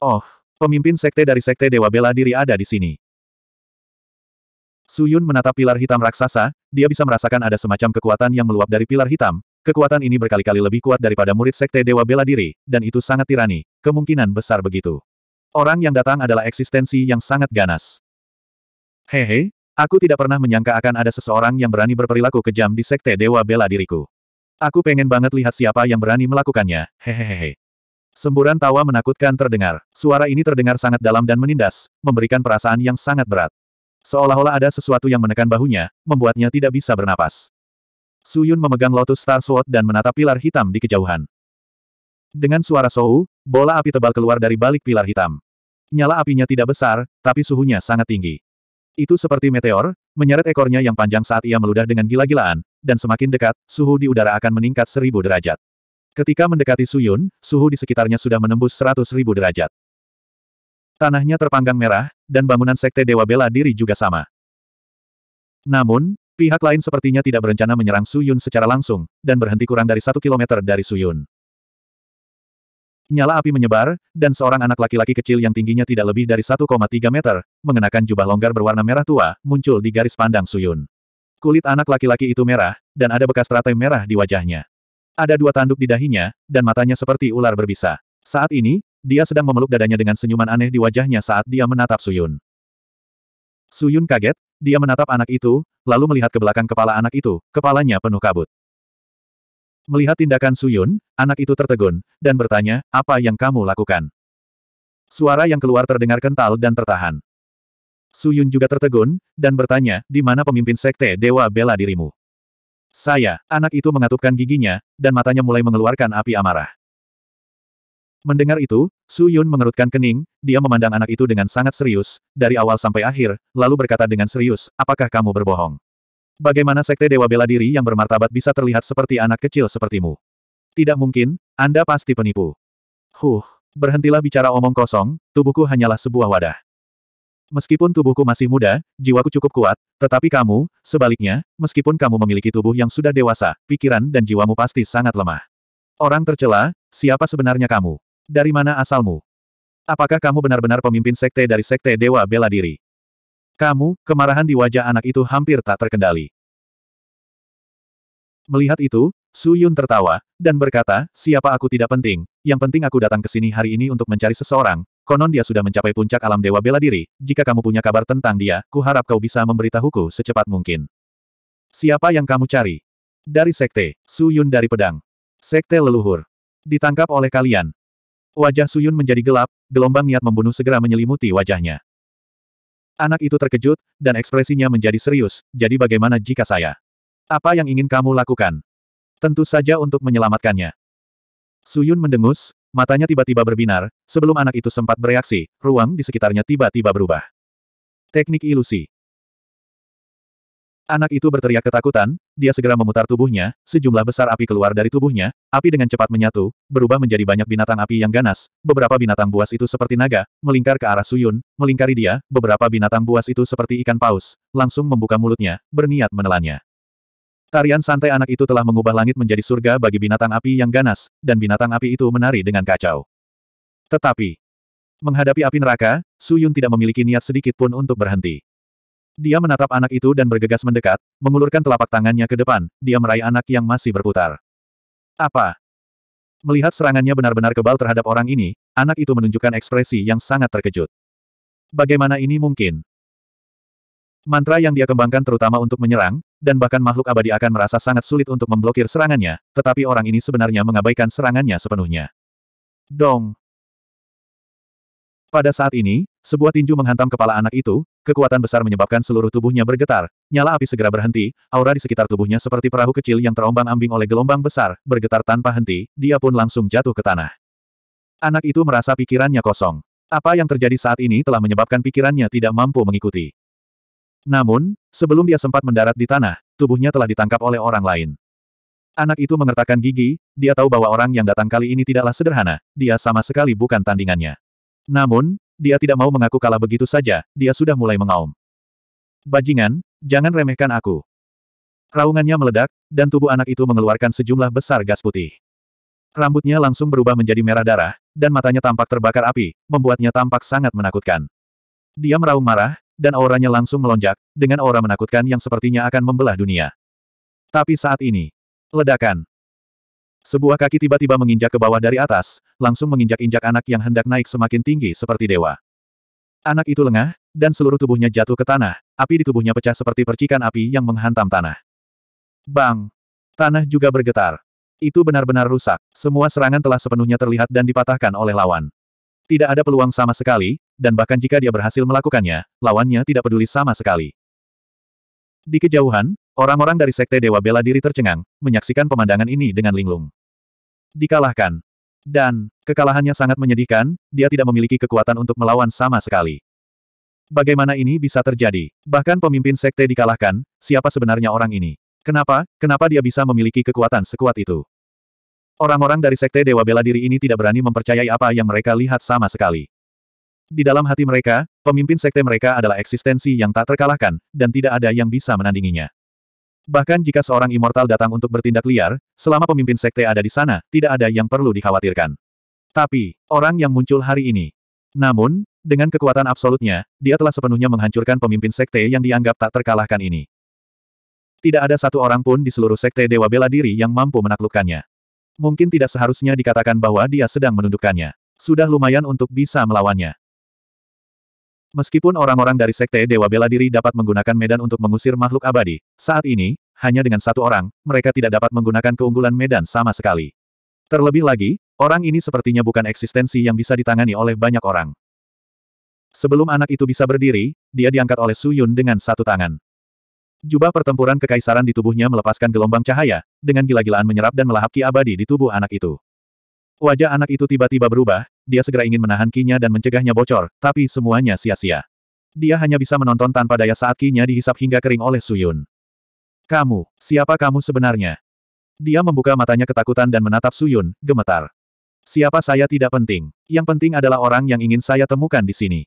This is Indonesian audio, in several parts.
Oh, pemimpin sekte dari sekte Dewa Bela Diri ada di sini. Su Yun menatap pilar hitam raksasa, dia bisa merasakan ada semacam kekuatan yang meluap dari pilar hitam, kekuatan ini berkali-kali lebih kuat daripada murid sekte Dewa Bela Diri, dan itu sangat tirani, kemungkinan besar begitu. Orang yang datang adalah eksistensi yang sangat ganas. Hehe, aku tidak pernah menyangka akan ada seseorang yang berani berperilaku kejam di sekte Dewa Bela Diriku. Aku pengen banget lihat siapa yang berani melakukannya, hehehe. Semburan tawa menakutkan terdengar. Suara ini terdengar sangat dalam dan menindas, memberikan perasaan yang sangat berat. Seolah-olah ada sesuatu yang menekan bahunya, membuatnya tidak bisa bernapas. Suyun memegang Lotus Star Sword dan menatap pilar hitam di kejauhan. Dengan suara sou, bola api tebal keluar dari balik pilar hitam. Nyala apinya tidak besar, tapi suhunya sangat tinggi. Itu seperti meteor, menyeret ekornya yang panjang saat ia meludah dengan gila-gilaan, dan semakin dekat, suhu di udara akan meningkat seribu derajat. Ketika mendekati Suyun, suhu di sekitarnya sudah menembus 100 ribu derajat. Tanahnya terpanggang merah, dan bangunan sekte Dewa Bela Diri juga sama. Namun, pihak lain sepertinya tidak berencana menyerang Suyun secara langsung, dan berhenti kurang dari satu kilometer dari Suyun. Nyala api menyebar, dan seorang anak laki-laki kecil yang tingginya tidak lebih dari 1,3 meter, mengenakan jubah longgar berwarna merah tua, muncul di garis pandang Suyun. Kulit anak laki-laki itu merah, dan ada bekas teratai merah di wajahnya. Ada dua tanduk di dahinya, dan matanya seperti ular berbisa. Saat ini, dia sedang memeluk dadanya dengan senyuman aneh di wajahnya saat dia menatap Suyun. Suyun kaget, dia menatap anak itu, lalu melihat ke belakang kepala anak itu, kepalanya penuh kabut. Melihat tindakan Suyun, anak itu tertegun, dan bertanya, apa yang kamu lakukan? Suara yang keluar terdengar kental dan tertahan. Suyun juga tertegun, dan bertanya, di mana pemimpin sekte Dewa bela dirimu? Saya, anak itu mengatupkan giginya, dan matanya mulai mengeluarkan api amarah. Mendengar itu, Su Yun mengerutkan kening, dia memandang anak itu dengan sangat serius, dari awal sampai akhir, lalu berkata dengan serius, apakah kamu berbohong? Bagaimana sekte Dewa Bela Diri yang bermartabat bisa terlihat seperti anak kecil sepertimu? Tidak mungkin, Anda pasti penipu. Huh, berhentilah bicara omong kosong, tubuhku hanyalah sebuah wadah. Meskipun tubuhku masih muda, jiwaku cukup kuat, tetapi kamu, sebaliknya, meskipun kamu memiliki tubuh yang sudah dewasa, pikiran dan jiwamu pasti sangat lemah. Orang tercela, siapa sebenarnya kamu? Dari mana asalmu? Apakah kamu benar-benar pemimpin sekte dari sekte Dewa Bela Diri? Kamu, kemarahan di wajah anak itu hampir tak terkendali. Melihat itu, Su Yun tertawa, dan berkata, siapa aku tidak penting, yang penting aku datang ke sini hari ini untuk mencari seseorang, Konon dia sudah mencapai puncak alam dewa bela diri, jika kamu punya kabar tentang dia, kuharap kau bisa memberitahuku secepat mungkin. Siapa yang kamu cari? Dari Sekte, Suyun dari Pedang. Sekte Leluhur. Ditangkap oleh kalian. Wajah Suyun menjadi gelap, gelombang niat membunuh segera menyelimuti wajahnya. Anak itu terkejut, dan ekspresinya menjadi serius, jadi bagaimana jika saya? Apa yang ingin kamu lakukan? Tentu saja untuk menyelamatkannya. Suyun mendengus, Matanya tiba-tiba berbinar, sebelum anak itu sempat bereaksi, ruang di sekitarnya tiba-tiba berubah. Teknik ilusi. Anak itu berteriak ketakutan, dia segera memutar tubuhnya, sejumlah besar api keluar dari tubuhnya, api dengan cepat menyatu, berubah menjadi banyak binatang api yang ganas, beberapa binatang buas itu seperti naga, melingkar ke arah Suyun, melingkari dia, beberapa binatang buas itu seperti ikan paus, langsung membuka mulutnya, berniat menelannya. Tarian santai anak itu telah mengubah langit menjadi surga bagi binatang api yang ganas, dan binatang api itu menari dengan kacau. Tetapi, menghadapi api neraka, Su Yun tidak memiliki niat sedikit pun untuk berhenti. Dia menatap anak itu dan bergegas mendekat, mengulurkan telapak tangannya ke depan, dia meraih anak yang masih berputar. Apa? Melihat serangannya benar-benar kebal terhadap orang ini, anak itu menunjukkan ekspresi yang sangat terkejut. Bagaimana ini mungkin? Mantra yang dia kembangkan terutama untuk menyerang, dan bahkan makhluk abadi akan merasa sangat sulit untuk memblokir serangannya, tetapi orang ini sebenarnya mengabaikan serangannya sepenuhnya. Dong! Pada saat ini, sebuah tinju menghantam kepala anak itu, kekuatan besar menyebabkan seluruh tubuhnya bergetar, nyala api segera berhenti, aura di sekitar tubuhnya seperti perahu kecil yang terombang-ambing oleh gelombang besar, bergetar tanpa henti, dia pun langsung jatuh ke tanah. Anak itu merasa pikirannya kosong. Apa yang terjadi saat ini telah menyebabkan pikirannya tidak mampu mengikuti. Namun, sebelum dia sempat mendarat di tanah, tubuhnya telah ditangkap oleh orang lain. Anak itu mengertakkan gigi, dia tahu bahwa orang yang datang kali ini tidaklah sederhana, dia sama sekali bukan tandingannya. Namun, dia tidak mau mengaku kalah begitu saja, dia sudah mulai mengaum. Bajingan, jangan remehkan aku. Raungannya meledak, dan tubuh anak itu mengeluarkan sejumlah besar gas putih. Rambutnya langsung berubah menjadi merah darah, dan matanya tampak terbakar api, membuatnya tampak sangat menakutkan. Dia meraung marah, dan auranya langsung melonjak, dengan aura menakutkan yang sepertinya akan membelah dunia. Tapi saat ini, ledakan. Sebuah kaki tiba-tiba menginjak ke bawah dari atas, langsung menginjak-injak anak yang hendak naik semakin tinggi seperti dewa. Anak itu lengah, dan seluruh tubuhnya jatuh ke tanah, api di tubuhnya pecah seperti percikan api yang menghantam tanah. Bang! Tanah juga bergetar. Itu benar-benar rusak, semua serangan telah sepenuhnya terlihat dan dipatahkan oleh lawan. Tidak ada peluang sama sekali, dan bahkan jika dia berhasil melakukannya, lawannya tidak peduli sama sekali. Di kejauhan, orang-orang dari Sekte Dewa Bela Diri tercengang, menyaksikan pemandangan ini dengan linglung. Dikalahkan. Dan, kekalahannya sangat menyedihkan, dia tidak memiliki kekuatan untuk melawan sama sekali. Bagaimana ini bisa terjadi? Bahkan pemimpin Sekte dikalahkan, siapa sebenarnya orang ini? Kenapa, kenapa dia bisa memiliki kekuatan sekuat itu? Orang-orang dari Sekte Dewa Bela Diri ini tidak berani mempercayai apa yang mereka lihat sama sekali. Di dalam hati mereka, pemimpin sekte mereka adalah eksistensi yang tak terkalahkan, dan tidak ada yang bisa menandinginya. Bahkan jika seorang immortal datang untuk bertindak liar, selama pemimpin sekte ada di sana, tidak ada yang perlu dikhawatirkan. Tapi, orang yang muncul hari ini. Namun, dengan kekuatan absolutnya, dia telah sepenuhnya menghancurkan pemimpin sekte yang dianggap tak terkalahkan ini. Tidak ada satu orang pun di seluruh sekte Dewa Bela Diri yang mampu menaklukkannya. Mungkin tidak seharusnya dikatakan bahwa dia sedang menundukkannya. Sudah lumayan untuk bisa melawannya. Meskipun orang-orang dari Sekte Dewa Bela Diri dapat menggunakan medan untuk mengusir makhluk abadi, saat ini, hanya dengan satu orang, mereka tidak dapat menggunakan keunggulan medan sama sekali. Terlebih lagi, orang ini sepertinya bukan eksistensi yang bisa ditangani oleh banyak orang. Sebelum anak itu bisa berdiri, dia diangkat oleh Su Yun dengan satu tangan. Jubah pertempuran kekaisaran di tubuhnya melepaskan gelombang cahaya, dengan gila-gilaan menyerap dan melahap ki abadi di tubuh anak itu. Wajah anak itu tiba-tiba berubah, dia segera ingin menahan kinya dan mencegahnya bocor, tapi semuanya sia-sia. Dia hanya bisa menonton tanpa daya saat kinya dihisap hingga kering oleh Suyun. Kamu, siapa kamu sebenarnya? Dia membuka matanya ketakutan dan menatap Suyun, gemetar. Siapa saya tidak penting. Yang penting adalah orang yang ingin saya temukan di sini.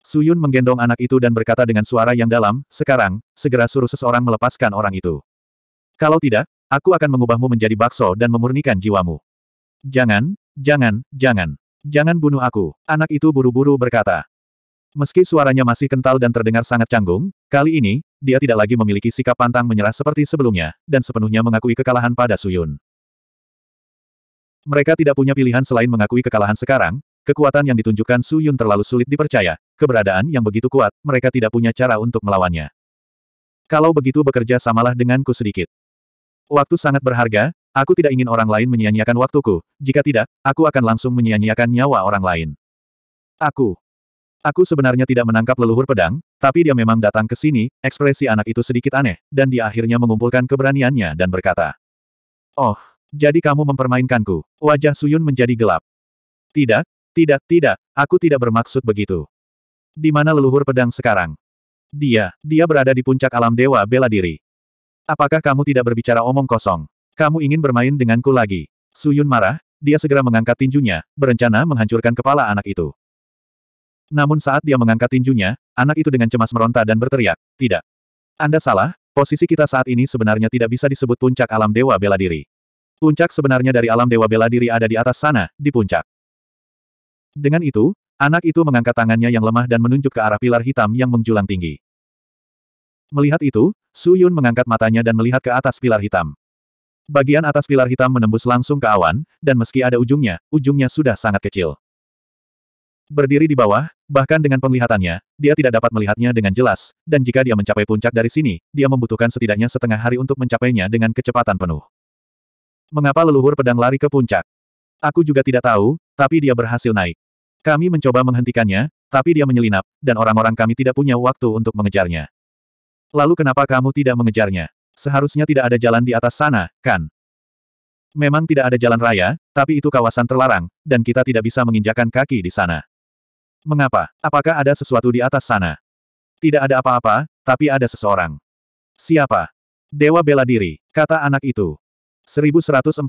Suyun menggendong anak itu dan berkata dengan suara yang dalam, sekarang, segera suruh seseorang melepaskan orang itu. Kalau tidak, aku akan mengubahmu menjadi bakso dan memurnikan jiwamu. Jangan, jangan, jangan. Jangan bunuh aku, anak itu buru-buru berkata. Meski suaranya masih kental dan terdengar sangat canggung, kali ini, dia tidak lagi memiliki sikap pantang menyerah seperti sebelumnya, dan sepenuhnya mengakui kekalahan pada Suyun. Mereka tidak punya pilihan selain mengakui kekalahan sekarang, kekuatan yang ditunjukkan Suyun terlalu sulit dipercaya, keberadaan yang begitu kuat, mereka tidak punya cara untuk melawannya. Kalau begitu bekerja samalah denganku sedikit. Waktu sangat berharga, Aku tidak ingin orang lain menyia-nyiakan waktuku, jika tidak, aku akan langsung menyia-nyiakan nyawa orang lain. Aku. Aku sebenarnya tidak menangkap leluhur pedang, tapi dia memang datang ke sini, ekspresi anak itu sedikit aneh, dan dia akhirnya mengumpulkan keberaniannya dan berkata. Oh, jadi kamu mempermainkanku. Wajah Suyun menjadi gelap. Tidak, tidak, tidak, aku tidak bermaksud begitu. Di mana leluhur pedang sekarang? Dia, dia berada di puncak alam dewa bela diri. Apakah kamu tidak berbicara omong kosong? Kamu ingin bermain denganku lagi? Suyun marah, dia segera mengangkat tinjunya, berencana menghancurkan kepala anak itu. Namun saat dia mengangkat tinjunya, anak itu dengan cemas meronta dan berteriak, tidak. Anda salah, posisi kita saat ini sebenarnya tidak bisa disebut puncak alam dewa bela diri. Puncak sebenarnya dari alam dewa bela diri ada di atas sana, di puncak. Dengan itu, anak itu mengangkat tangannya yang lemah dan menunjuk ke arah pilar hitam yang menjulang tinggi. Melihat itu, Su Yun mengangkat matanya dan melihat ke atas pilar hitam. Bagian atas pilar hitam menembus langsung ke awan, dan meski ada ujungnya, ujungnya sudah sangat kecil. Berdiri di bawah, bahkan dengan penglihatannya, dia tidak dapat melihatnya dengan jelas, dan jika dia mencapai puncak dari sini, dia membutuhkan setidaknya setengah hari untuk mencapainya dengan kecepatan penuh. Mengapa leluhur pedang lari ke puncak? Aku juga tidak tahu, tapi dia berhasil naik. Kami mencoba menghentikannya, tapi dia menyelinap, dan orang-orang kami tidak punya waktu untuk mengejarnya. Lalu kenapa kamu tidak mengejarnya? Seharusnya tidak ada jalan di atas sana, kan? Memang tidak ada jalan raya, tapi itu kawasan terlarang, dan kita tidak bisa menginjakan kaki di sana. Mengapa? Apakah ada sesuatu di atas sana? Tidak ada apa-apa, tapi ada seseorang. Siapa? Dewa bela diri, kata anak itu. 1147.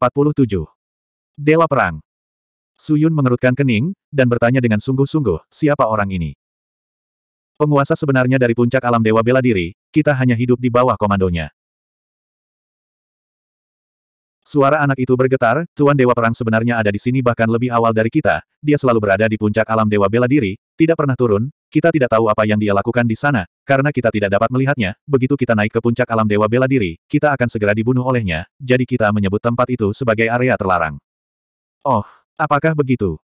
Dewa perang. Suyun mengerutkan kening, dan bertanya dengan sungguh-sungguh, siapa orang ini? Penguasa sebenarnya dari puncak alam Dewa bela diri, kita hanya hidup di bawah komandonya. Suara anak itu bergetar, Tuan Dewa Perang sebenarnya ada di sini bahkan lebih awal dari kita, dia selalu berada di puncak alam Dewa Bela Diri, tidak pernah turun, kita tidak tahu apa yang dia lakukan di sana, karena kita tidak dapat melihatnya, begitu kita naik ke puncak alam Dewa Bela Diri, kita akan segera dibunuh olehnya, jadi kita menyebut tempat itu sebagai area terlarang. Oh, apakah begitu?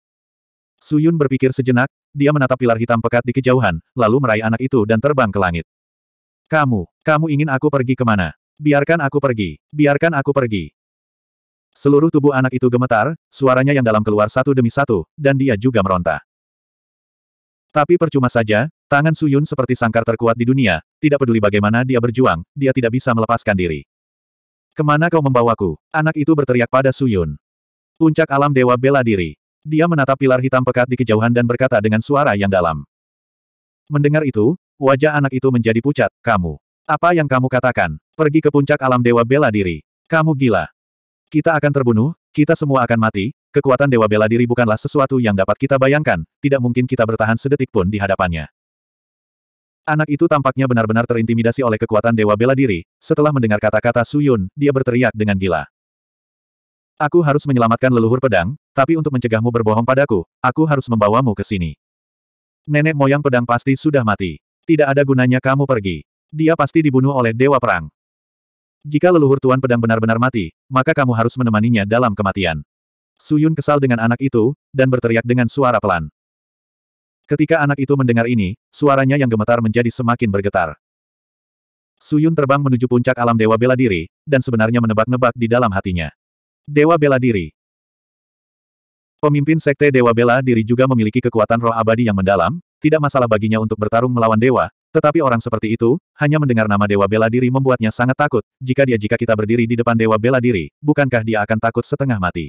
Suyun berpikir sejenak, dia menatap pilar hitam pekat di kejauhan, lalu meraih anak itu dan terbang ke langit. Kamu, kamu ingin aku pergi kemana? Biarkan aku pergi, biarkan aku pergi. Seluruh tubuh anak itu gemetar, suaranya yang dalam keluar satu demi satu, dan dia juga meronta. Tapi percuma saja, tangan Suyun seperti sangkar terkuat di dunia, tidak peduli bagaimana dia berjuang, dia tidak bisa melepaskan diri. Kemana kau membawaku? Anak itu berteriak pada Suyun. Puncak alam dewa bela diri. Dia menatap pilar hitam pekat di kejauhan dan berkata dengan suara yang dalam. Mendengar itu, wajah anak itu menjadi pucat, kamu. Apa yang kamu katakan? Pergi ke puncak alam dewa bela diri. Kamu gila. Kita akan terbunuh, kita semua akan mati, kekuatan Dewa Bela Diri bukanlah sesuatu yang dapat kita bayangkan, tidak mungkin kita bertahan sedetik pun di hadapannya. Anak itu tampaknya benar-benar terintimidasi oleh kekuatan Dewa Bela Diri, setelah mendengar kata-kata Suyun, dia berteriak dengan gila. Aku harus menyelamatkan leluhur pedang, tapi untuk mencegahmu berbohong padaku, aku harus membawamu ke sini. Nenek moyang pedang pasti sudah mati. Tidak ada gunanya kamu pergi. Dia pasti dibunuh oleh Dewa Perang. Jika leluhur Tuan Pedang benar-benar mati, maka kamu harus menemaninya dalam kematian. Suyun kesal dengan anak itu, dan berteriak dengan suara pelan. Ketika anak itu mendengar ini, suaranya yang gemetar menjadi semakin bergetar. Suyun terbang menuju puncak alam Dewa Bela Diri, dan sebenarnya menebak-nebak di dalam hatinya. Dewa Bela Diri Pemimpin Sekte Dewa Bela Diri juga memiliki kekuatan roh abadi yang mendalam, tidak masalah baginya untuk bertarung melawan dewa, tetapi orang seperti itu, hanya mendengar nama Dewa Bela Diri membuatnya sangat takut, jika dia jika kita berdiri di depan Dewa Bela Diri, bukankah dia akan takut setengah mati?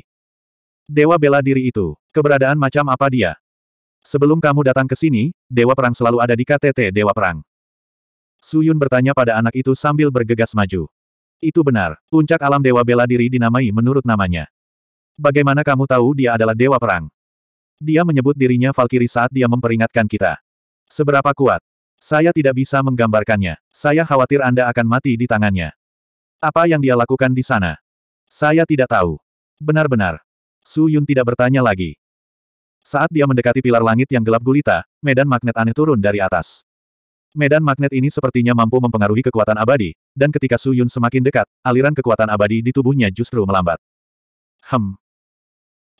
Dewa Bela Diri itu, keberadaan macam apa dia? Sebelum kamu datang ke sini, Dewa Perang selalu ada di KTT Dewa Perang. Su Yun bertanya pada anak itu sambil bergegas maju. Itu benar, puncak alam Dewa Bela Diri dinamai menurut namanya. Bagaimana kamu tahu dia adalah Dewa Perang? Dia menyebut dirinya Valkyrie saat dia memperingatkan kita. Seberapa kuat, saya tidak bisa menggambarkannya. Saya khawatir Anda akan mati di tangannya. Apa yang dia lakukan di sana? Saya tidak tahu. Benar-benar. Su Yun tidak bertanya lagi. Saat dia mendekati pilar langit yang gelap gulita, medan magnet aneh turun dari atas. Medan magnet ini sepertinya mampu mempengaruhi kekuatan abadi, dan ketika Su Yun semakin dekat, aliran kekuatan abadi di tubuhnya justru melambat. Hem,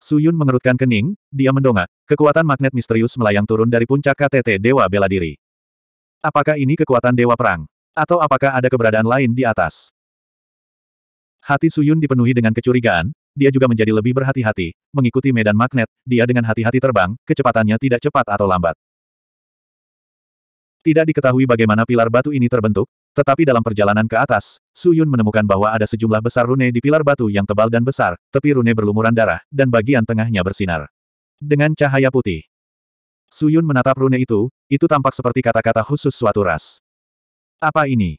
Yun mengerutkan kening, dia mendongak, kekuatan magnet misterius melayang turun dari puncak KTT Dewa Bela Diri. Apakah ini kekuatan Dewa Perang? Atau apakah ada keberadaan lain di atas? Hati Suyun dipenuhi dengan kecurigaan, dia juga menjadi lebih berhati-hati, mengikuti medan magnet, dia dengan hati-hati terbang, kecepatannya tidak cepat atau lambat. Tidak diketahui bagaimana pilar batu ini terbentuk, tetapi dalam perjalanan ke atas, Suyun menemukan bahwa ada sejumlah besar rune di pilar batu yang tebal dan besar, tepi rune berlumuran darah, dan bagian tengahnya bersinar. Dengan cahaya putih, Suyun menatap rune itu, itu tampak seperti kata-kata khusus suatu ras. Apa ini?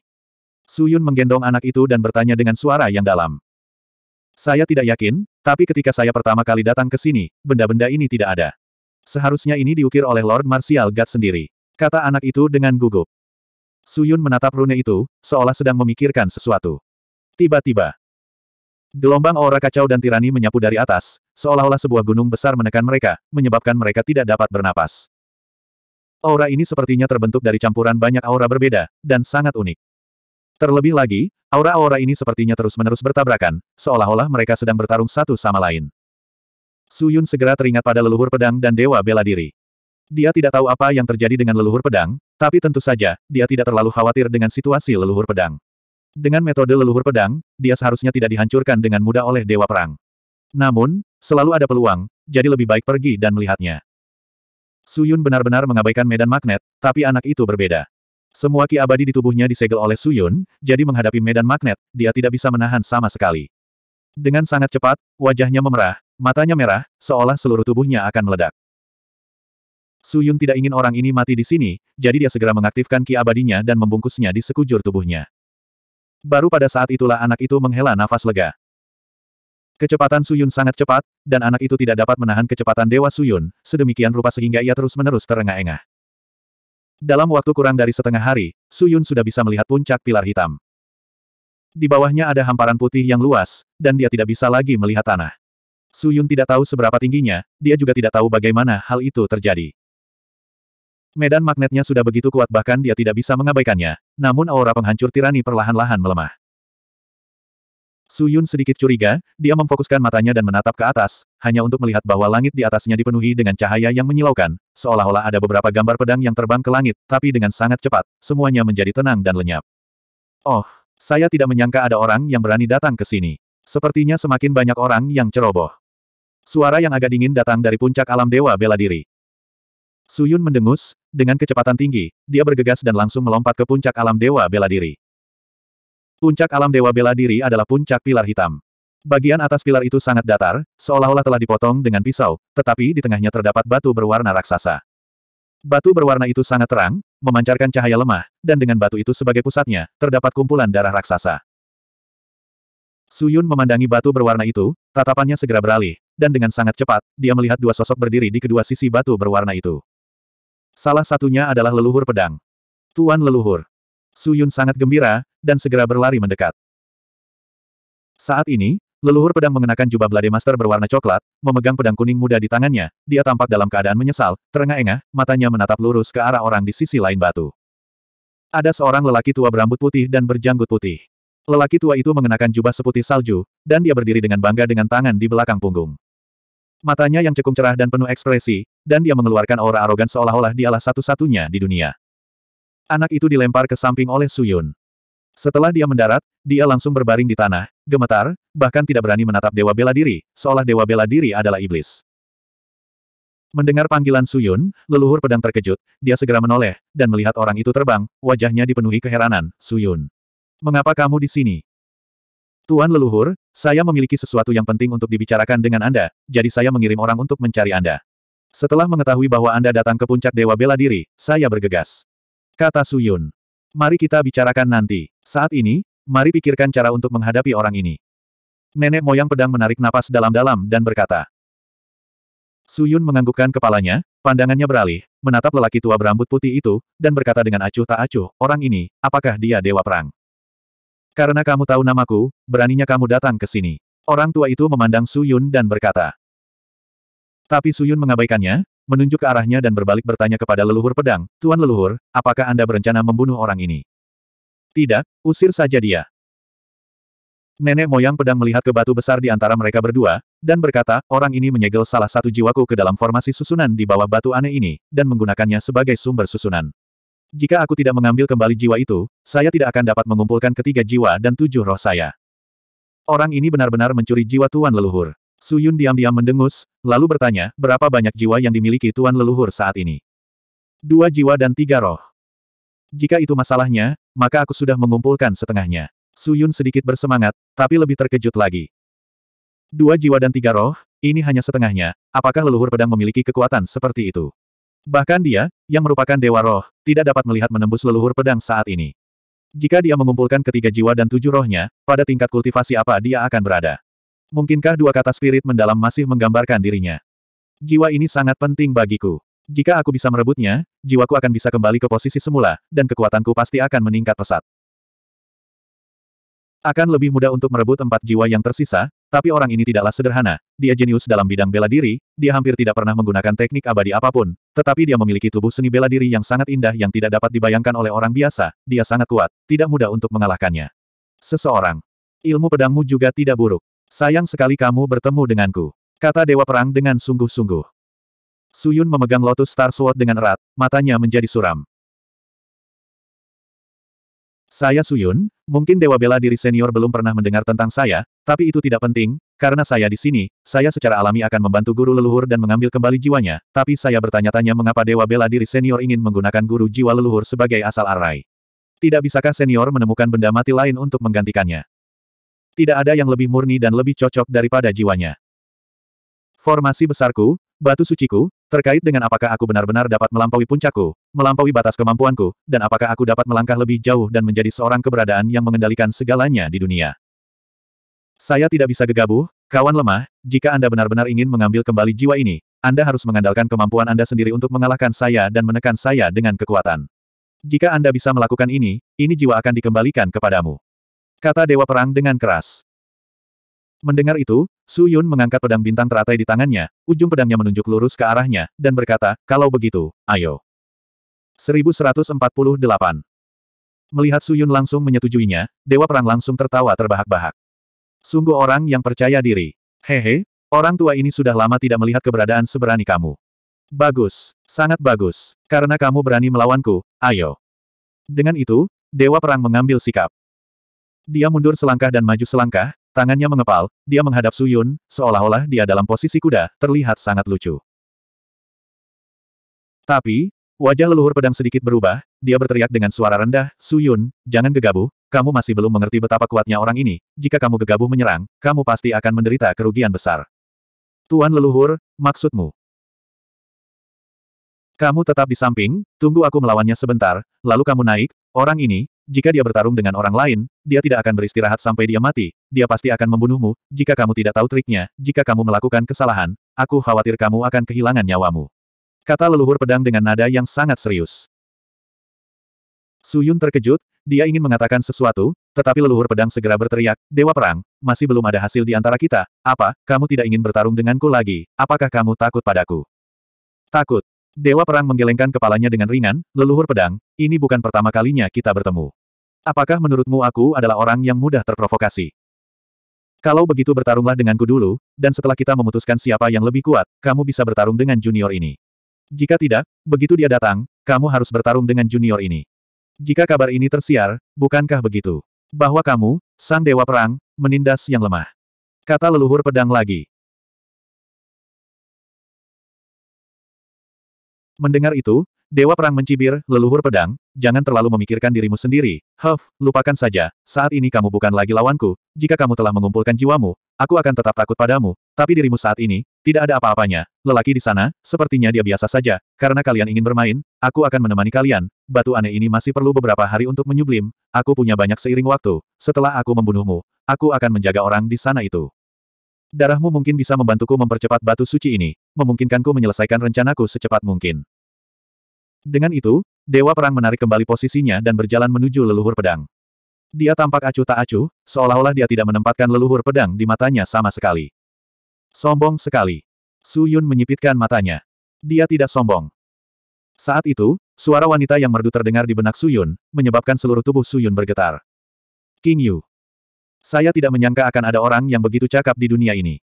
Suyun menggendong anak itu dan bertanya dengan suara yang dalam. Saya tidak yakin, tapi ketika saya pertama kali datang ke sini, benda-benda ini tidak ada. Seharusnya ini diukir oleh Lord Martial God sendiri. Kata anak itu dengan gugup. Suyun menatap rune itu, seolah sedang memikirkan sesuatu. Tiba-tiba, Gelombang aura kacau dan tirani menyapu dari atas, seolah-olah sebuah gunung besar menekan mereka, menyebabkan mereka tidak dapat bernapas. Aura ini sepertinya terbentuk dari campuran banyak aura berbeda, dan sangat unik. Terlebih lagi, aura-aura ini sepertinya terus-menerus bertabrakan, seolah-olah mereka sedang bertarung satu sama lain. Suyun segera teringat pada leluhur pedang dan dewa bela diri. Dia tidak tahu apa yang terjadi dengan leluhur pedang, tapi tentu saja, dia tidak terlalu khawatir dengan situasi leluhur pedang. Dengan metode leluhur pedang, dia seharusnya tidak dihancurkan dengan mudah oleh Dewa Perang. Namun, selalu ada peluang, jadi lebih baik pergi dan melihatnya. Suyun benar-benar mengabaikan medan magnet, tapi anak itu berbeda. Semua ki abadi di tubuhnya disegel oleh Suyun, jadi menghadapi medan magnet, dia tidak bisa menahan sama sekali. Dengan sangat cepat, wajahnya memerah, matanya merah, seolah seluruh tubuhnya akan meledak. Suyun tidak ingin orang ini mati di sini, jadi dia segera mengaktifkan ki abadinya dan membungkusnya di sekujur tubuhnya. Baru pada saat itulah anak itu menghela nafas lega. Kecepatan Suyun sangat cepat, dan anak itu tidak dapat menahan kecepatan Dewa Suyun, sedemikian rupa sehingga ia terus-menerus terengah-engah. Dalam waktu kurang dari setengah hari, Suyun sudah bisa melihat puncak pilar hitam. Di bawahnya ada hamparan putih yang luas, dan dia tidak bisa lagi melihat tanah. Suyun tidak tahu seberapa tingginya, dia juga tidak tahu bagaimana hal itu terjadi. Medan magnetnya sudah begitu kuat bahkan dia tidak bisa mengabaikannya, namun aura penghancur tirani perlahan-lahan melemah. Su Yun sedikit curiga, dia memfokuskan matanya dan menatap ke atas, hanya untuk melihat bahwa langit di atasnya dipenuhi dengan cahaya yang menyilaukan, seolah-olah ada beberapa gambar pedang yang terbang ke langit, tapi dengan sangat cepat, semuanya menjadi tenang dan lenyap. Oh, saya tidak menyangka ada orang yang berani datang ke sini. Sepertinya semakin banyak orang yang ceroboh. Suara yang agak dingin datang dari puncak alam dewa bela diri. Suyun mendengus, dengan kecepatan tinggi, dia bergegas dan langsung melompat ke puncak alam Dewa Bela Diri. Puncak alam Dewa Bela Diri adalah puncak pilar hitam. Bagian atas pilar itu sangat datar, seolah-olah telah dipotong dengan pisau, tetapi di tengahnya terdapat batu berwarna raksasa. Batu berwarna itu sangat terang, memancarkan cahaya lemah, dan dengan batu itu sebagai pusatnya, terdapat kumpulan darah raksasa. Suyun memandangi batu berwarna itu, tatapannya segera beralih, dan dengan sangat cepat, dia melihat dua sosok berdiri di kedua sisi batu berwarna itu. Salah satunya adalah leluhur pedang. Tuan leluhur. Suyun sangat gembira, dan segera berlari mendekat. Saat ini, leluhur pedang mengenakan jubah Blade Master berwarna coklat, memegang pedang kuning muda di tangannya, dia tampak dalam keadaan menyesal, terengah-engah, matanya menatap lurus ke arah orang di sisi lain batu. Ada seorang lelaki tua berambut putih dan berjanggut putih. Lelaki tua itu mengenakan jubah seputih salju, dan dia berdiri dengan bangga dengan tangan di belakang punggung. Matanya yang cekung cerah dan penuh ekspresi, dan dia mengeluarkan aura arogan seolah-olah dialah satu-satunya di dunia. Anak itu dilempar ke samping oleh Suyun. Setelah dia mendarat, dia langsung berbaring di tanah, gemetar, bahkan tidak berani menatap Dewa Bela Diri, seolah Dewa Bela Diri adalah iblis. Mendengar panggilan Suyun, leluhur pedang terkejut, dia segera menoleh, dan melihat orang itu terbang, wajahnya dipenuhi keheranan, Suyun. Mengapa kamu di sini? Tuan leluhur, saya memiliki sesuatu yang penting untuk dibicarakan dengan Anda, jadi saya mengirim orang untuk mencari Anda. Setelah mengetahui bahwa Anda datang ke puncak Dewa Bela Diri, saya bergegas. Kata Suyun. Mari kita bicarakan nanti. Saat ini, mari pikirkan cara untuk menghadapi orang ini. Nenek moyang pedang menarik napas dalam-dalam dan berkata. Suyun menganggukkan kepalanya, pandangannya beralih, menatap lelaki tua berambut putih itu, dan berkata dengan acuh tak acuh, orang ini, apakah dia dewa perang? Karena kamu tahu namaku, beraninya kamu datang ke sini. Orang tua itu memandang Su Yun dan berkata. Tapi Su Yun mengabaikannya, menunjuk ke arahnya dan berbalik bertanya kepada leluhur pedang, Tuan leluhur, apakah Anda berencana membunuh orang ini? Tidak, usir saja dia. Nenek moyang pedang melihat ke batu besar di antara mereka berdua, dan berkata, orang ini menyegel salah satu jiwaku ke dalam formasi susunan di bawah batu aneh ini, dan menggunakannya sebagai sumber susunan. Jika aku tidak mengambil kembali jiwa itu, saya tidak akan dapat mengumpulkan ketiga jiwa dan tujuh roh saya. Orang ini benar-benar mencuri jiwa Tuan Leluhur. Suyun diam-diam mendengus, lalu bertanya, berapa banyak jiwa yang dimiliki Tuan Leluhur saat ini? Dua jiwa dan tiga roh. Jika itu masalahnya, maka aku sudah mengumpulkan setengahnya. Suyun sedikit bersemangat, tapi lebih terkejut lagi. Dua jiwa dan tiga roh, ini hanya setengahnya, apakah leluhur pedang memiliki kekuatan seperti itu? Bahkan dia, yang merupakan dewa roh, tidak dapat melihat menembus leluhur pedang saat ini. Jika dia mengumpulkan ketiga jiwa dan tujuh rohnya, pada tingkat kultivasi apa dia akan berada? Mungkinkah dua kata spirit mendalam masih menggambarkan dirinya? Jiwa ini sangat penting bagiku. Jika aku bisa merebutnya, jiwaku akan bisa kembali ke posisi semula, dan kekuatanku pasti akan meningkat pesat. Akan lebih mudah untuk merebut empat jiwa yang tersisa, tapi orang ini tidaklah sederhana. Dia jenius dalam bidang bela diri, dia hampir tidak pernah menggunakan teknik abadi apapun, tetapi dia memiliki tubuh seni bela diri yang sangat indah yang tidak dapat dibayangkan oleh orang biasa, dia sangat kuat, tidak mudah untuk mengalahkannya. Seseorang. Ilmu pedangmu juga tidak buruk. Sayang sekali kamu bertemu denganku. Kata Dewa Perang dengan sungguh-sungguh. Suyun memegang Lotus Star Sword dengan erat, matanya menjadi suram. Saya Suyun, mungkin Dewa Bela Diri Senior belum pernah mendengar tentang saya, tapi itu tidak penting, karena saya di sini, saya secara alami akan membantu guru leluhur dan mengambil kembali jiwanya, tapi saya bertanya-tanya mengapa Dewa Bela Diri Senior ingin menggunakan guru jiwa leluhur sebagai asal arai. Tidak bisakah senior menemukan benda mati lain untuk menggantikannya? Tidak ada yang lebih murni dan lebih cocok daripada jiwanya. Formasi besarku, batu suciku, terkait dengan apakah aku benar-benar dapat melampaui puncakku, melampaui batas kemampuanku, dan apakah aku dapat melangkah lebih jauh dan menjadi seorang keberadaan yang mengendalikan segalanya di dunia. Saya tidak bisa gegabah, kawan lemah, jika Anda benar-benar ingin mengambil kembali jiwa ini, Anda harus mengandalkan kemampuan Anda sendiri untuk mengalahkan saya dan menekan saya dengan kekuatan. Jika Anda bisa melakukan ini, ini jiwa akan dikembalikan kepadamu. Kata Dewa Perang dengan keras. Mendengar itu, Su Yun mengangkat pedang bintang teratai di tangannya, ujung pedangnya menunjuk lurus ke arahnya, dan berkata, kalau begitu, ayo. 1148 Melihat Su Yun langsung menyetujuinya, Dewa Perang langsung tertawa terbahak-bahak. Sungguh orang yang percaya diri. Hehe, orang tua ini sudah lama tidak melihat keberadaan seberani kamu. Bagus, sangat bagus. Karena kamu berani melawanku, ayo. Dengan itu, Dewa Perang mengambil sikap. Dia mundur selangkah dan maju selangkah, tangannya mengepal, dia menghadap Suyun, seolah-olah dia dalam posisi kuda, terlihat sangat lucu. Tapi, wajah leluhur pedang sedikit berubah, dia berteriak dengan suara rendah, Suyun, jangan gegabah, kamu masih belum mengerti betapa kuatnya orang ini, jika kamu gegabah menyerang, kamu pasti akan menderita kerugian besar. Tuan leluhur, maksudmu? Kamu tetap di samping, tunggu aku melawannya sebentar, lalu kamu naik, orang ini, jika dia bertarung dengan orang lain, dia tidak akan beristirahat sampai dia mati, dia pasti akan membunuhmu, jika kamu tidak tahu triknya, jika kamu melakukan kesalahan, aku khawatir kamu akan kehilangan nyawamu. Kata leluhur pedang dengan nada yang sangat serius. Suyun terkejut, dia ingin mengatakan sesuatu, tetapi leluhur pedang segera berteriak, Dewa Perang, masih belum ada hasil di antara kita, apa, kamu tidak ingin bertarung denganku lagi, apakah kamu takut padaku? Takut. Dewa Perang menggelengkan kepalanya dengan ringan, leluhur pedang, ini bukan pertama kalinya kita bertemu. Apakah menurutmu aku adalah orang yang mudah terprovokasi? Kalau begitu bertarunglah denganku dulu, dan setelah kita memutuskan siapa yang lebih kuat, kamu bisa bertarung dengan junior ini. Jika tidak, begitu dia datang, kamu harus bertarung dengan junior ini. Jika kabar ini tersiar, bukankah begitu? Bahwa kamu, sang dewa perang, menindas yang lemah. Kata leluhur pedang lagi. Mendengar itu, Dewa Perang mencibir, leluhur pedang, jangan terlalu memikirkan dirimu sendiri, Huff, lupakan saja, saat ini kamu bukan lagi lawanku, jika kamu telah mengumpulkan jiwamu, aku akan tetap takut padamu, tapi dirimu saat ini, tidak ada apa-apanya, lelaki di sana, sepertinya dia biasa saja, karena kalian ingin bermain, aku akan menemani kalian, batu aneh ini masih perlu beberapa hari untuk menyublim, aku punya banyak seiring waktu, setelah aku membunuhmu, aku akan menjaga orang di sana itu. Darahmu mungkin bisa membantuku mempercepat batu suci ini, memungkinkanku menyelesaikan rencanaku secepat mungkin. Dengan itu, Dewa Perang menarik kembali posisinya dan berjalan menuju leluhur pedang. Dia tampak acuh tak acuh, seolah-olah dia tidak menempatkan leluhur pedang di matanya sama sekali. Sombong sekali. Su Yun menyipitkan matanya. Dia tidak sombong. Saat itu, suara wanita yang merdu terdengar di benak Su Yun, menyebabkan seluruh tubuh Su Yun bergetar. King Yu. Saya tidak menyangka akan ada orang yang begitu cakap di dunia ini.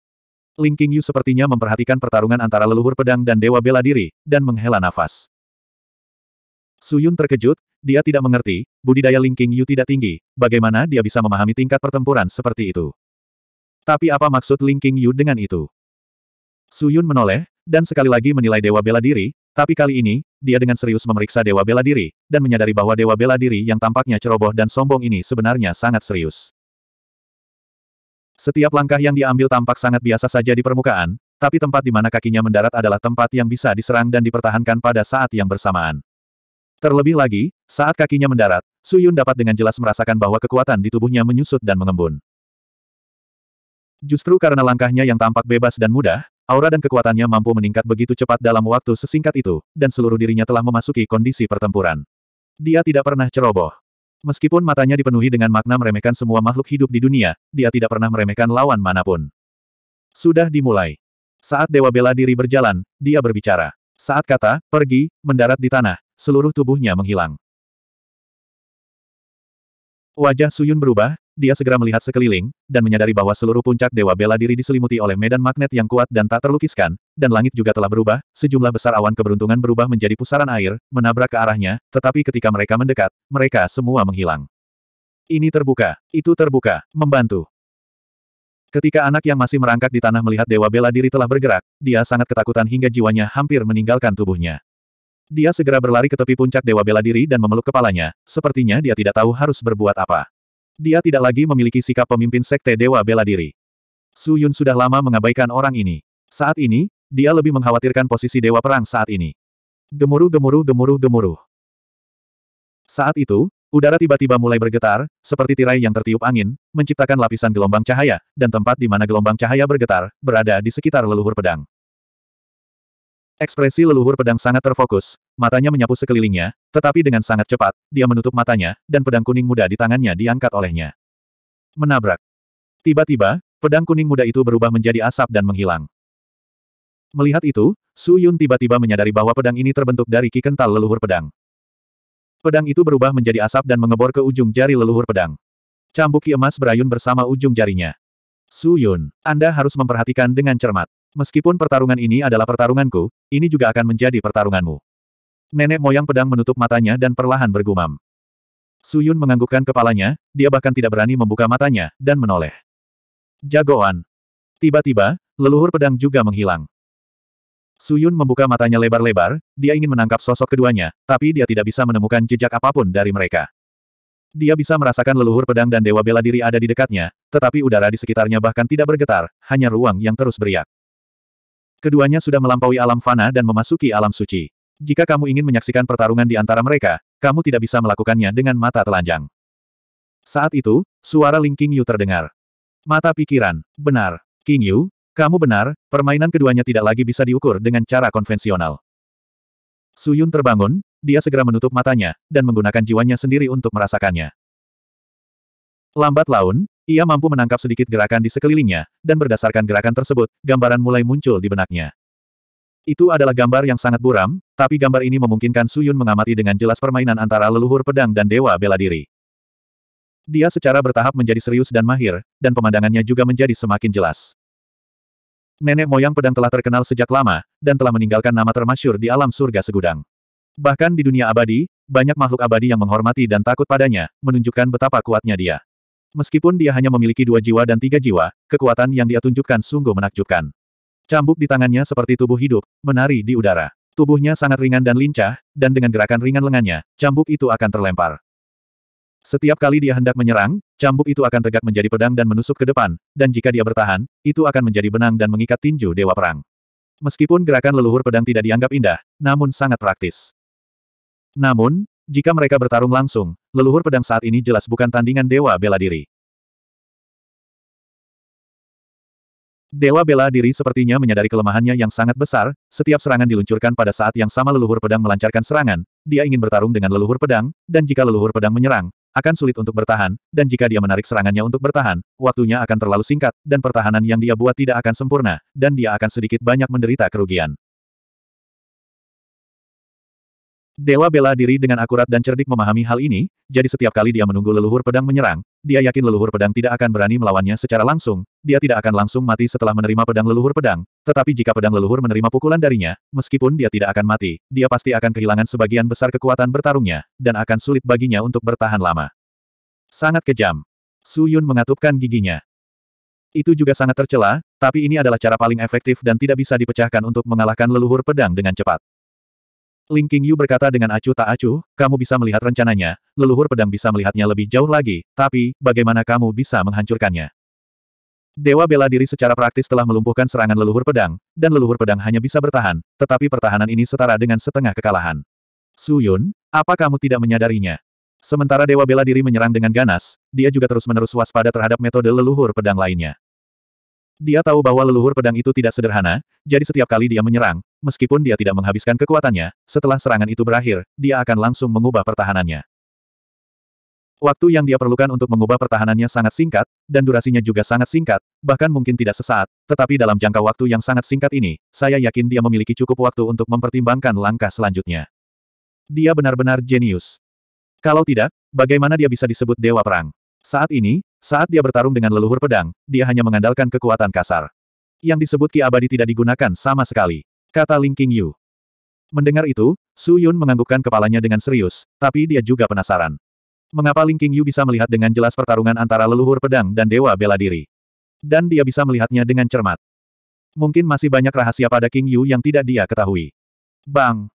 Ling King Yu sepertinya memperhatikan pertarungan antara leluhur pedang dan dewa bela diri, dan menghela nafas. Suyun terkejut, dia tidak mengerti, budidaya Lingking Yu tidak tinggi, bagaimana dia bisa memahami tingkat pertempuran seperti itu. Tapi apa maksud Lingking Yu dengan itu? Suyun menoleh, dan sekali lagi menilai Dewa Bela Diri, tapi kali ini, dia dengan serius memeriksa Dewa Bela Diri, dan menyadari bahwa Dewa Bela Diri yang tampaknya ceroboh dan sombong ini sebenarnya sangat serius. Setiap langkah yang diambil tampak sangat biasa saja di permukaan, tapi tempat di mana kakinya mendarat adalah tempat yang bisa diserang dan dipertahankan pada saat yang bersamaan. Terlebih lagi, saat kakinya mendarat, Su Yun dapat dengan jelas merasakan bahwa kekuatan di tubuhnya menyusut dan mengembun. Justru karena langkahnya yang tampak bebas dan mudah, aura dan kekuatannya mampu meningkat begitu cepat dalam waktu sesingkat itu, dan seluruh dirinya telah memasuki kondisi pertempuran. Dia tidak pernah ceroboh. Meskipun matanya dipenuhi dengan makna meremehkan semua makhluk hidup di dunia, dia tidak pernah meremehkan lawan manapun. Sudah dimulai. Saat Dewa Bela Diri berjalan, dia berbicara. Saat kata, pergi, mendarat di tanah, seluruh tubuhnya menghilang. Wajah Suyun berubah, dia segera melihat sekeliling, dan menyadari bahwa seluruh puncak Dewa Bela Diri diselimuti oleh medan magnet yang kuat dan tak terlukiskan, dan langit juga telah berubah, sejumlah besar awan keberuntungan berubah menjadi pusaran air, menabrak ke arahnya, tetapi ketika mereka mendekat, mereka semua menghilang. Ini terbuka, itu terbuka, membantu. Ketika anak yang masih merangkak di tanah melihat dewa bela diri telah bergerak, dia sangat ketakutan hingga jiwanya hampir meninggalkan tubuhnya. Dia segera berlari ke tepi puncak dewa bela diri dan memeluk kepalanya, sepertinya dia tidak tahu harus berbuat apa. Dia tidak lagi memiliki sikap pemimpin sekte dewa bela diri. Su Yun sudah lama mengabaikan orang ini. Saat ini, dia lebih mengkhawatirkan posisi dewa perang saat ini. Gemuruh gemuruh gemuruh gemuruh. Saat itu, Udara tiba-tiba mulai bergetar, seperti tirai yang tertiup angin, menciptakan lapisan gelombang cahaya, dan tempat di mana gelombang cahaya bergetar, berada di sekitar leluhur pedang. Ekspresi leluhur pedang sangat terfokus, matanya menyapu sekelilingnya, tetapi dengan sangat cepat, dia menutup matanya, dan pedang kuning muda di tangannya diangkat olehnya. Menabrak. Tiba-tiba, pedang kuning muda itu berubah menjadi asap dan menghilang. Melihat itu, Su Yun tiba-tiba menyadari bahwa pedang ini terbentuk dari kikental leluhur pedang. Pedang itu berubah menjadi asap dan mengebor ke ujung jari leluhur pedang. Cambuki emas berayun bersama ujung jarinya. Su Yun, Anda harus memperhatikan dengan cermat. Meskipun pertarungan ini adalah pertarunganku, ini juga akan menjadi pertarunganmu. Nenek moyang pedang menutup matanya dan perlahan bergumam. Su Yun menganggukkan kepalanya, dia bahkan tidak berani membuka matanya, dan menoleh. Jagoan. Tiba-tiba, leluhur pedang juga menghilang. Su Yun membuka matanya lebar-lebar, dia ingin menangkap sosok keduanya, tapi dia tidak bisa menemukan jejak apapun dari mereka. Dia bisa merasakan leluhur pedang dan dewa bela diri ada di dekatnya, tetapi udara di sekitarnya bahkan tidak bergetar, hanya ruang yang terus beriak. Keduanya sudah melampaui alam fana dan memasuki alam suci. Jika kamu ingin menyaksikan pertarungan di antara mereka, kamu tidak bisa melakukannya dengan mata telanjang. Saat itu, suara Ling King Yu terdengar. Mata pikiran, benar. King Yu, kamu benar, permainan keduanya tidak lagi bisa diukur dengan cara konvensional. Suyun terbangun, dia segera menutup matanya, dan menggunakan jiwanya sendiri untuk merasakannya. Lambat laun, ia mampu menangkap sedikit gerakan di sekelilingnya, dan berdasarkan gerakan tersebut, gambaran mulai muncul di benaknya. Itu adalah gambar yang sangat buram, tapi gambar ini memungkinkan Suyun mengamati dengan jelas permainan antara leluhur pedang dan dewa bela diri. Dia secara bertahap menjadi serius dan mahir, dan pemandangannya juga menjadi semakin jelas nenek moyang pedang telah terkenal sejak lama, dan telah meninggalkan nama termasyur di alam surga segudang. Bahkan di dunia abadi, banyak makhluk abadi yang menghormati dan takut padanya, menunjukkan betapa kuatnya dia. Meskipun dia hanya memiliki dua jiwa dan tiga jiwa, kekuatan yang dia tunjukkan sungguh menakjubkan. Cambuk di tangannya seperti tubuh hidup, menari di udara. Tubuhnya sangat ringan dan lincah, dan dengan gerakan ringan lengannya, cambuk itu akan terlempar. Setiap kali dia hendak menyerang, cambuk itu akan tegak menjadi pedang dan menusuk ke depan, dan jika dia bertahan, itu akan menjadi benang dan mengikat tinju dewa perang. Meskipun gerakan leluhur pedang tidak dianggap indah, namun sangat praktis. Namun, jika mereka bertarung langsung, leluhur pedang saat ini jelas bukan tandingan dewa bela diri. Dewa bela diri sepertinya menyadari kelemahannya yang sangat besar, setiap serangan diluncurkan pada saat yang sama leluhur pedang melancarkan serangan, dia ingin bertarung dengan leluhur pedang, dan jika leluhur pedang menyerang, akan sulit untuk bertahan, dan jika dia menarik serangannya untuk bertahan, waktunya akan terlalu singkat, dan pertahanan yang dia buat tidak akan sempurna, dan dia akan sedikit banyak menderita kerugian. Dewa bela diri dengan akurat dan cerdik memahami hal ini, jadi setiap kali dia menunggu leluhur pedang menyerang, dia yakin leluhur pedang tidak akan berani melawannya secara langsung, dia tidak akan langsung mati setelah menerima pedang leluhur pedang, tetapi jika pedang leluhur menerima pukulan darinya, meskipun dia tidak akan mati, dia pasti akan kehilangan sebagian besar kekuatan bertarungnya, dan akan sulit baginya untuk bertahan lama. Sangat kejam. Su Yun mengatupkan giginya. Itu juga sangat tercela, tapi ini adalah cara paling efektif dan tidak bisa dipecahkan untuk mengalahkan leluhur pedang dengan cepat. Ling Qingyu berkata dengan acuh tak acuh, kamu bisa melihat rencananya, leluhur pedang bisa melihatnya lebih jauh lagi, tapi, bagaimana kamu bisa menghancurkannya? Dewa bela diri secara praktis telah melumpuhkan serangan leluhur pedang, dan leluhur pedang hanya bisa bertahan, tetapi pertahanan ini setara dengan setengah kekalahan. Su Yun, apa kamu tidak menyadarinya? Sementara Dewa Bela Diri menyerang dengan ganas, dia juga terus-menerus waspada terhadap metode leluhur pedang lainnya. Dia tahu bahwa leluhur pedang itu tidak sederhana, jadi setiap kali dia menyerang, meskipun dia tidak menghabiskan kekuatannya, setelah serangan itu berakhir, dia akan langsung mengubah pertahanannya. Waktu yang dia perlukan untuk mengubah pertahanannya sangat singkat, dan durasinya juga sangat singkat, bahkan mungkin tidak sesaat, tetapi dalam jangka waktu yang sangat singkat ini, saya yakin dia memiliki cukup waktu untuk mempertimbangkan langkah selanjutnya. Dia benar-benar jenius. Kalau tidak, bagaimana dia bisa disebut dewa perang? Saat ini, saat dia bertarung dengan leluhur pedang, dia hanya mengandalkan kekuatan kasar. Yang disebut ki abadi tidak digunakan sama sekali, kata Ling King Yu. Mendengar itu, Su Yun menganggukkan kepalanya dengan serius, tapi dia juga penasaran. Mengapa Ling King Yu bisa melihat dengan jelas pertarungan antara leluhur pedang dan dewa bela diri? Dan dia bisa melihatnya dengan cermat. Mungkin masih banyak rahasia pada King Yu yang tidak dia ketahui. Bang!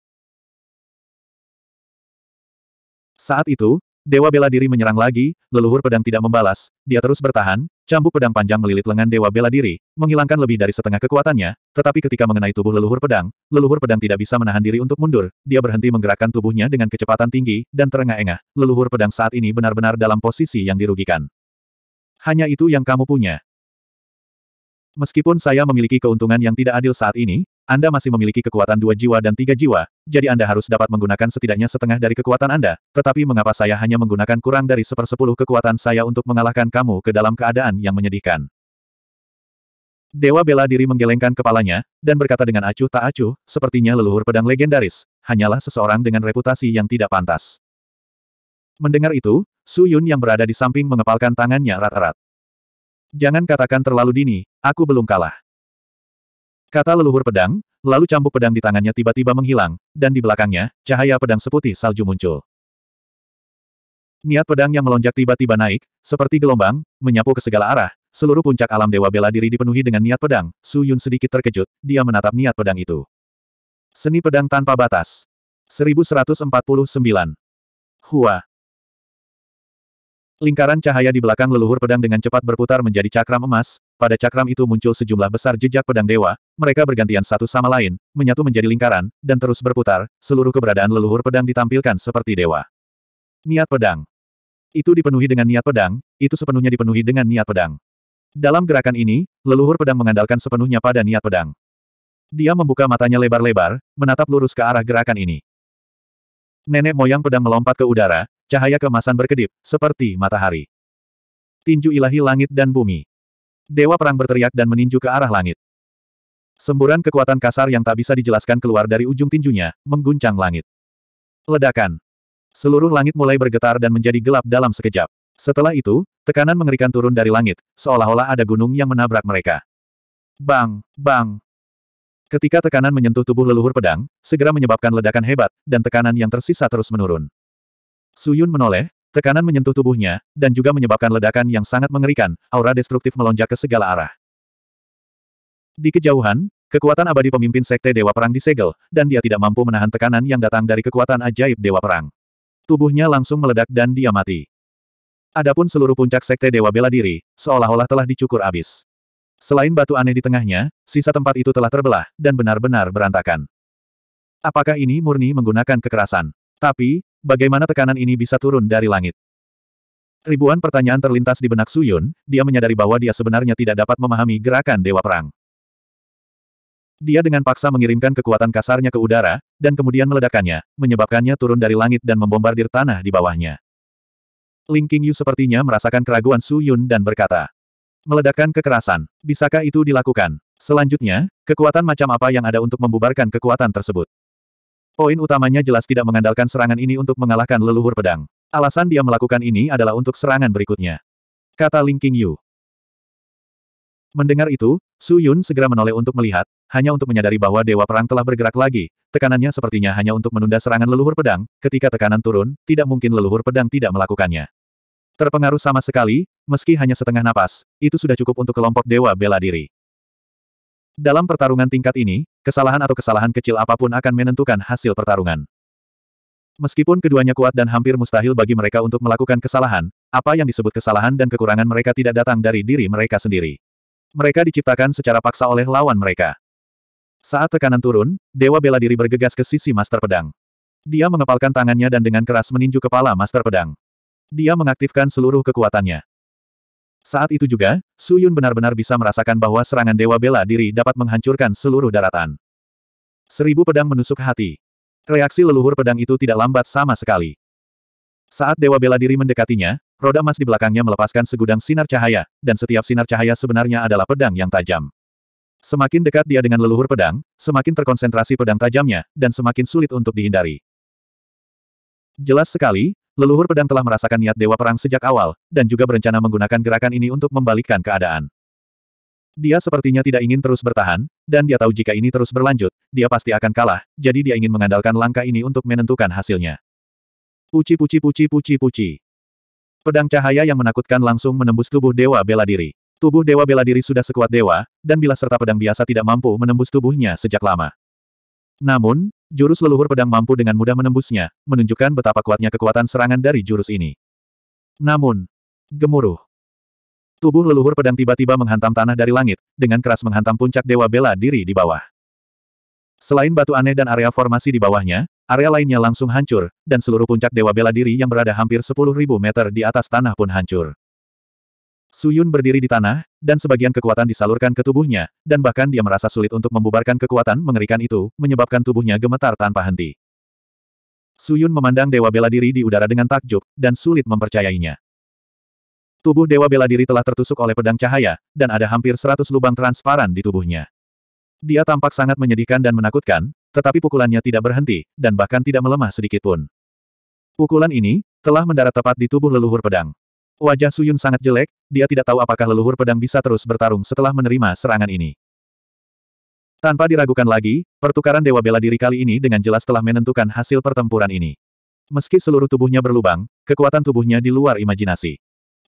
Saat itu, Dewa bela diri menyerang lagi, leluhur pedang tidak membalas, dia terus bertahan, cambuk pedang panjang melilit lengan dewa bela diri, menghilangkan lebih dari setengah kekuatannya, tetapi ketika mengenai tubuh leluhur pedang, leluhur pedang tidak bisa menahan diri untuk mundur, dia berhenti menggerakkan tubuhnya dengan kecepatan tinggi, dan terengah-engah, leluhur pedang saat ini benar-benar dalam posisi yang dirugikan. Hanya itu yang kamu punya. Meskipun saya memiliki keuntungan yang tidak adil saat ini, anda masih memiliki kekuatan dua jiwa dan tiga jiwa, jadi Anda harus dapat menggunakan setidaknya setengah dari kekuatan Anda, tetapi mengapa saya hanya menggunakan kurang dari sepersepuluh kekuatan saya untuk mengalahkan kamu ke dalam keadaan yang menyedihkan? Dewa bela diri menggelengkan kepalanya, dan berkata dengan acuh tak acuh, sepertinya leluhur pedang legendaris, hanyalah seseorang dengan reputasi yang tidak pantas. Mendengar itu, Su Yun yang berada di samping mengepalkan tangannya rata rat Jangan katakan terlalu dini, aku belum kalah. Kata leluhur pedang, lalu cambuk pedang di tangannya tiba-tiba menghilang, dan di belakangnya, cahaya pedang seputih salju muncul. Niat pedang yang melonjak tiba-tiba naik, seperti gelombang, menyapu ke segala arah, seluruh puncak alam dewa bela diri dipenuhi dengan niat pedang, Su Yun sedikit terkejut, dia menatap niat pedang itu. Seni pedang tanpa batas. 1149. Hua. Lingkaran cahaya di belakang leluhur pedang dengan cepat berputar menjadi cakram emas, pada cakram itu muncul sejumlah besar jejak pedang dewa, mereka bergantian satu sama lain, menyatu menjadi lingkaran, dan terus berputar, seluruh keberadaan leluhur pedang ditampilkan seperti dewa. Niat pedang. Itu dipenuhi dengan niat pedang, itu sepenuhnya dipenuhi dengan niat pedang. Dalam gerakan ini, leluhur pedang mengandalkan sepenuhnya pada niat pedang. Dia membuka matanya lebar-lebar, menatap lurus ke arah gerakan ini. Nenek moyang pedang melompat ke udara, cahaya kemasan berkedip, seperti matahari. Tinju ilahi langit dan bumi. Dewa perang berteriak dan meninju ke arah langit. Semburan kekuatan kasar yang tak bisa dijelaskan keluar dari ujung tinjunya, mengguncang langit. Ledakan. Seluruh langit mulai bergetar dan menjadi gelap dalam sekejap. Setelah itu, tekanan mengerikan turun dari langit, seolah-olah ada gunung yang menabrak mereka. Bang, bang. Ketika tekanan menyentuh tubuh leluhur pedang, segera menyebabkan ledakan hebat, dan tekanan yang tersisa terus menurun. Suyun menoleh, tekanan menyentuh tubuhnya, dan juga menyebabkan ledakan yang sangat mengerikan, aura destruktif melonjak ke segala arah. Di kejauhan, kekuatan abadi pemimpin Sekte Dewa Perang disegel, dan dia tidak mampu menahan tekanan yang datang dari kekuatan ajaib Dewa Perang. Tubuhnya langsung meledak dan dia mati. Adapun seluruh puncak Sekte Dewa Bela Diri, seolah-olah telah dicukur abis. Selain batu aneh di tengahnya, sisa tempat itu telah terbelah, dan benar-benar berantakan. Apakah ini murni menggunakan kekerasan? Tapi, Bagaimana tekanan ini bisa turun dari langit? Ribuan pertanyaan terlintas di benak Suyun, dia menyadari bahwa dia sebenarnya tidak dapat memahami gerakan Dewa Perang. Dia dengan paksa mengirimkan kekuatan kasarnya ke udara, dan kemudian meledakannya, menyebabkannya turun dari langit dan membombardir tanah di bawahnya. Ling Qingyu sepertinya merasakan keraguan Suyun dan berkata, Meledakkan kekerasan, bisakah itu dilakukan? Selanjutnya, kekuatan macam apa yang ada untuk membubarkan kekuatan tersebut? Poin utamanya jelas tidak mengandalkan serangan ini untuk mengalahkan leluhur pedang. Alasan dia melakukan ini adalah untuk serangan berikutnya. Kata Ling King Yu. Mendengar itu, Su Yun segera menoleh untuk melihat, hanya untuk menyadari bahwa Dewa Perang telah bergerak lagi, tekanannya sepertinya hanya untuk menunda serangan leluhur pedang, ketika tekanan turun, tidak mungkin leluhur pedang tidak melakukannya. Terpengaruh sama sekali, meski hanya setengah napas, itu sudah cukup untuk kelompok Dewa Bela Diri. Dalam pertarungan tingkat ini, Kesalahan atau kesalahan kecil apapun akan menentukan hasil pertarungan. Meskipun keduanya kuat dan hampir mustahil bagi mereka untuk melakukan kesalahan, apa yang disebut kesalahan dan kekurangan mereka tidak datang dari diri mereka sendiri. Mereka diciptakan secara paksa oleh lawan mereka. Saat tekanan turun, Dewa Bela Diri bergegas ke sisi Master Pedang. Dia mengepalkan tangannya dan dengan keras meninju kepala Master Pedang. Dia mengaktifkan seluruh kekuatannya. Saat itu juga, Su Yun benar-benar bisa merasakan bahwa serangan Dewa Bela Diri dapat menghancurkan seluruh daratan. Seribu pedang menusuk hati. Reaksi leluhur pedang itu tidak lambat sama sekali. Saat Dewa Bela Diri mendekatinya, roda emas di belakangnya melepaskan segudang sinar cahaya, dan setiap sinar cahaya sebenarnya adalah pedang yang tajam. Semakin dekat dia dengan leluhur pedang, semakin terkonsentrasi pedang tajamnya, dan semakin sulit untuk dihindari. Jelas sekali, leluhur pedang telah merasakan niat Dewa Perang sejak awal, dan juga berencana menggunakan gerakan ini untuk membalikkan keadaan. Dia sepertinya tidak ingin terus bertahan, dan dia tahu jika ini terus berlanjut, dia pasti akan kalah, jadi dia ingin mengandalkan langkah ini untuk menentukan hasilnya. Puci puci puci puci puci. Pedang cahaya yang menakutkan langsung menembus tubuh Dewa Bela Diri. Tubuh Dewa Bela Diri sudah sekuat Dewa, dan bila serta pedang biasa tidak mampu menembus tubuhnya sejak lama. Namun, jurus leluhur pedang mampu dengan mudah menembusnya, menunjukkan betapa kuatnya kekuatan serangan dari jurus ini. Namun, gemuruh. Tubuh leluhur pedang tiba-tiba menghantam tanah dari langit, dengan keras menghantam puncak dewa bela diri di bawah. Selain batu aneh dan area formasi di bawahnya, area lainnya langsung hancur, dan seluruh puncak dewa bela diri yang berada hampir 10.000 meter di atas tanah pun hancur. Suyun berdiri di tanah, dan sebagian kekuatan disalurkan ke tubuhnya, dan bahkan dia merasa sulit untuk membubarkan kekuatan mengerikan itu, menyebabkan tubuhnya gemetar tanpa henti. Suyun memandang Dewa Bela Diri di udara dengan takjub, dan sulit mempercayainya. Tubuh Dewa Bela Diri telah tertusuk oleh pedang cahaya, dan ada hampir seratus lubang transparan di tubuhnya. Dia tampak sangat menyedihkan dan menakutkan, tetapi pukulannya tidak berhenti, dan bahkan tidak melemah sedikitpun. Pukulan ini, telah mendarat tepat di tubuh leluhur pedang. Wajah Suyun sangat jelek, dia tidak tahu apakah leluhur pedang bisa terus bertarung setelah menerima serangan ini. Tanpa diragukan lagi, pertukaran Dewa Bela Diri kali ini dengan jelas telah menentukan hasil pertempuran ini. Meski seluruh tubuhnya berlubang, kekuatan tubuhnya di luar imajinasi.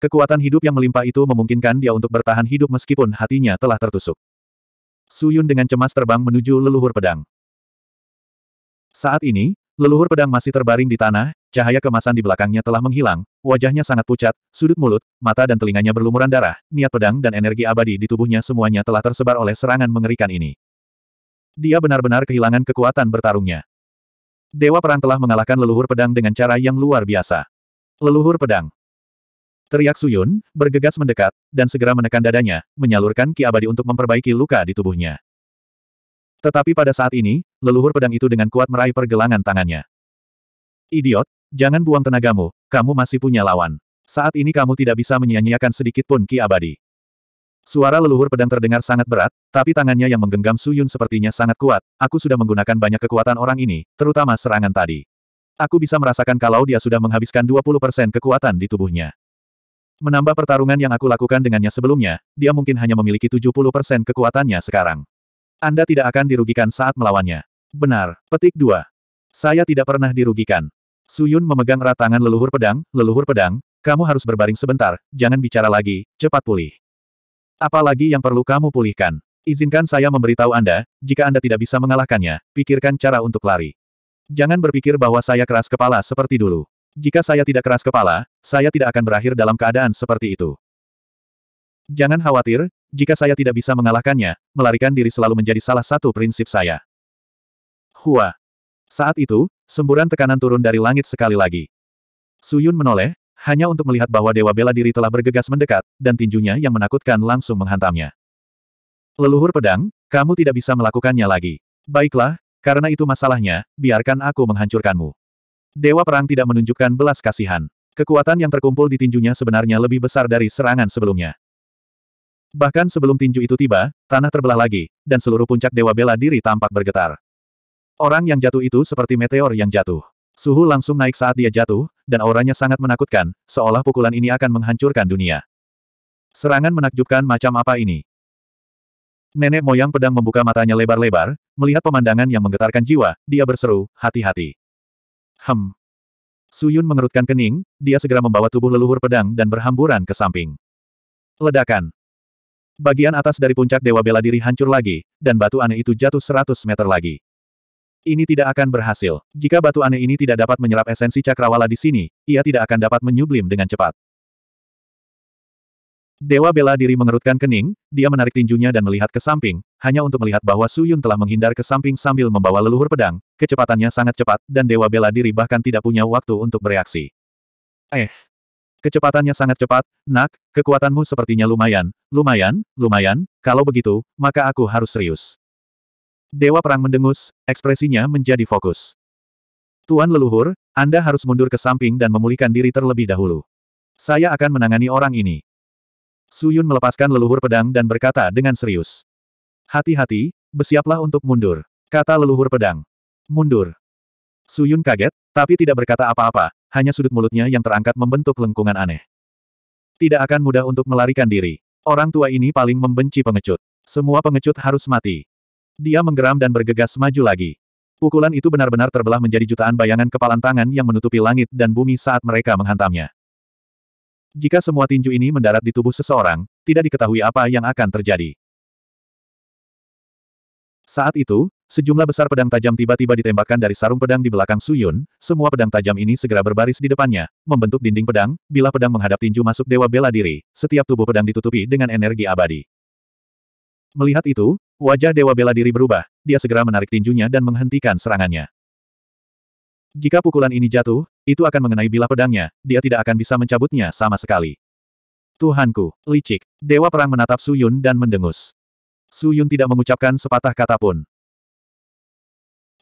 Kekuatan hidup yang melimpah itu memungkinkan dia untuk bertahan hidup meskipun hatinya telah tertusuk. Suyun dengan cemas terbang menuju leluhur pedang. Saat ini, Leluhur pedang masih terbaring di tanah, cahaya kemasan di belakangnya telah menghilang, wajahnya sangat pucat, sudut mulut, mata dan telinganya berlumuran darah, niat pedang dan energi abadi di tubuhnya semuanya telah tersebar oleh serangan mengerikan ini. Dia benar-benar kehilangan kekuatan bertarungnya. Dewa Perang telah mengalahkan leluhur pedang dengan cara yang luar biasa. Leluhur pedang. Teriak Suyun, bergegas mendekat, dan segera menekan dadanya, menyalurkan ki abadi untuk memperbaiki luka di tubuhnya. Tetapi pada saat ini, leluhur pedang itu dengan kuat meraih pergelangan tangannya. Idiot, jangan buang tenagamu, kamu masih punya lawan. Saat ini kamu tidak bisa menyia-nyiakan sedikit pun ki abadi. Suara leluhur pedang terdengar sangat berat, tapi tangannya yang menggenggam Suyun sepertinya sangat kuat. Aku sudah menggunakan banyak kekuatan orang ini, terutama serangan tadi. Aku bisa merasakan kalau dia sudah menghabiskan 20% kekuatan di tubuhnya. Menambah pertarungan yang aku lakukan dengannya sebelumnya, dia mungkin hanya memiliki 70% kekuatannya sekarang. Anda tidak akan dirugikan saat melawannya. Benar, petik 2. Saya tidak pernah dirugikan. Suyun memegang erat tangan leluhur pedang, leluhur pedang, kamu harus berbaring sebentar, jangan bicara lagi, cepat pulih. Apalagi yang perlu kamu pulihkan? Izinkan saya memberitahu Anda, jika Anda tidak bisa mengalahkannya, pikirkan cara untuk lari. Jangan berpikir bahwa saya keras kepala seperti dulu. Jika saya tidak keras kepala, saya tidak akan berakhir dalam keadaan seperti itu. Jangan khawatir, jika saya tidak bisa mengalahkannya, melarikan diri selalu menjadi salah satu prinsip saya. Hua. Saat itu, semburan tekanan turun dari langit sekali lagi. Suyun menoleh, hanya untuk melihat bahwa Dewa Bela Diri telah bergegas mendekat, dan tinjunya yang menakutkan langsung menghantamnya. Leluhur pedang, kamu tidak bisa melakukannya lagi. Baiklah, karena itu masalahnya, biarkan aku menghancurkanmu. Dewa Perang tidak menunjukkan belas kasihan. Kekuatan yang terkumpul di tinjunya sebenarnya lebih besar dari serangan sebelumnya. Bahkan sebelum tinju itu tiba, tanah terbelah lagi, dan seluruh puncak Dewa Bela Diri tampak bergetar. Orang yang jatuh itu seperti meteor yang jatuh. Suhu langsung naik saat dia jatuh, dan auranya sangat menakutkan, seolah pukulan ini akan menghancurkan dunia. Serangan menakjubkan macam apa ini? Nenek moyang pedang membuka matanya lebar-lebar, melihat pemandangan yang menggetarkan jiwa, dia berseru, hati-hati. Hem. Suyun mengerutkan kening, dia segera membawa tubuh leluhur pedang dan berhamburan ke samping. Ledakan. Bagian atas dari puncak Dewa Bela Diri hancur lagi, dan batu aneh itu jatuh 100 meter lagi. Ini tidak akan berhasil. Jika batu aneh ini tidak dapat menyerap esensi cakrawala di sini, ia tidak akan dapat menyublim dengan cepat. Dewa Bela Diri mengerutkan kening, dia menarik tinjunya dan melihat ke samping, hanya untuk melihat bahwa Suyun telah menghindar ke samping sambil membawa leluhur pedang, kecepatannya sangat cepat, dan Dewa Bela Diri bahkan tidak punya waktu untuk bereaksi. Eh, Kecepatannya sangat cepat, nak, kekuatanmu sepertinya lumayan, lumayan, lumayan, kalau begitu, maka aku harus serius. Dewa Perang mendengus, ekspresinya menjadi fokus. Tuan leluhur, Anda harus mundur ke samping dan memulihkan diri terlebih dahulu. Saya akan menangani orang ini. Suyun melepaskan leluhur pedang dan berkata dengan serius. Hati-hati, bersiaplah untuk mundur, kata leluhur pedang. Mundur. Suyun kaget, tapi tidak berkata apa-apa, hanya sudut mulutnya yang terangkat membentuk lengkungan aneh. Tidak akan mudah untuk melarikan diri. Orang tua ini paling membenci pengecut. Semua pengecut harus mati. Dia menggeram dan bergegas maju lagi. Pukulan itu benar-benar terbelah menjadi jutaan bayangan kepalan tangan yang menutupi langit dan bumi saat mereka menghantamnya. Jika semua tinju ini mendarat di tubuh seseorang, tidak diketahui apa yang akan terjadi. Saat itu, Sejumlah besar pedang tajam tiba-tiba ditembakkan dari sarung pedang di belakang Suyun, semua pedang tajam ini segera berbaris di depannya, membentuk dinding pedang, bila pedang menghadap tinju masuk dewa bela diri, setiap tubuh pedang ditutupi dengan energi abadi. Melihat itu, wajah dewa bela diri berubah, dia segera menarik tinjunya dan menghentikan serangannya. Jika pukulan ini jatuh, itu akan mengenai bilah pedangnya, dia tidak akan bisa mencabutnya sama sekali. Tuhanku, licik, dewa perang menatap Suyun dan mendengus. Suyun tidak mengucapkan sepatah kata pun.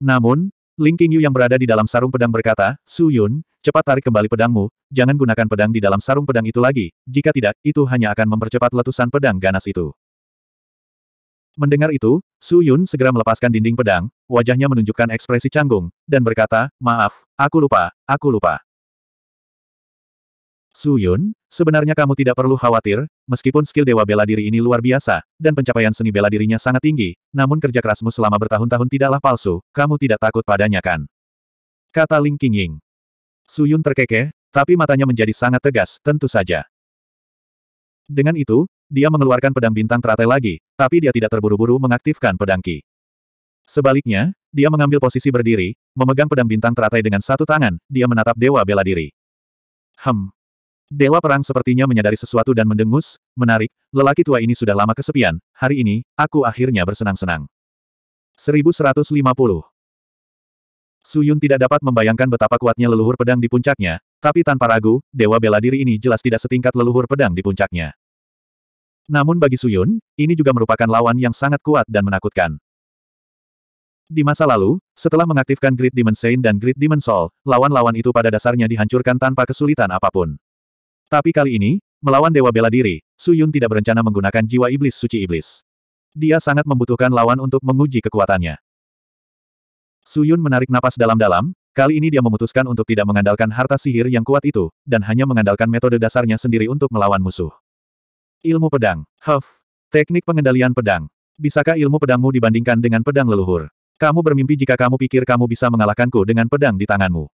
Namun, Ling Qingyu yang berada di dalam sarung pedang berkata, Su Yun, cepat tarik kembali pedangmu, jangan gunakan pedang di dalam sarung pedang itu lagi, jika tidak, itu hanya akan mempercepat letusan pedang ganas itu. Mendengar itu, Su Yun segera melepaskan dinding pedang, wajahnya menunjukkan ekspresi canggung, dan berkata, maaf, aku lupa, aku lupa. Su Yun, sebenarnya kamu tidak perlu khawatir, meskipun skill Dewa Bela Diri ini luar biasa, dan pencapaian seni bela dirinya sangat tinggi, namun kerja kerasmu selama bertahun-tahun tidaklah palsu, kamu tidak takut padanya kan? Kata Ling Qingying. Su Yun terkekeh, tapi matanya menjadi sangat tegas, tentu saja. Dengan itu, dia mengeluarkan pedang bintang teratai lagi, tapi dia tidak terburu-buru mengaktifkan pedang Ki. Sebaliknya, dia mengambil posisi berdiri, memegang pedang bintang teratai dengan satu tangan, dia menatap Dewa Bela Diri. Hem, Dewa Perang sepertinya menyadari sesuatu dan mendengus, menarik, lelaki tua ini sudah lama kesepian, hari ini, aku akhirnya bersenang-senang. 1150 Suyun tidak dapat membayangkan betapa kuatnya leluhur pedang di puncaknya, tapi tanpa ragu, Dewa Bela Diri ini jelas tidak setingkat leluhur pedang di puncaknya. Namun bagi Suyun, ini juga merupakan lawan yang sangat kuat dan menakutkan. Di masa lalu, setelah mengaktifkan Great Demon Saint dan Great Demon Soul, lawan-lawan itu pada dasarnya dihancurkan tanpa kesulitan apapun. Tapi kali ini, melawan Dewa Bela Diri, Su Yun tidak berencana menggunakan jiwa iblis suci iblis. Dia sangat membutuhkan lawan untuk menguji kekuatannya. Su Yun menarik napas dalam-dalam, kali ini dia memutuskan untuk tidak mengandalkan harta sihir yang kuat itu, dan hanya mengandalkan metode dasarnya sendiri untuk melawan musuh. Ilmu pedang. Huff. Teknik pengendalian pedang. Bisakah ilmu pedangmu dibandingkan dengan pedang leluhur? Kamu bermimpi jika kamu pikir kamu bisa mengalahkanku dengan pedang di tanganmu.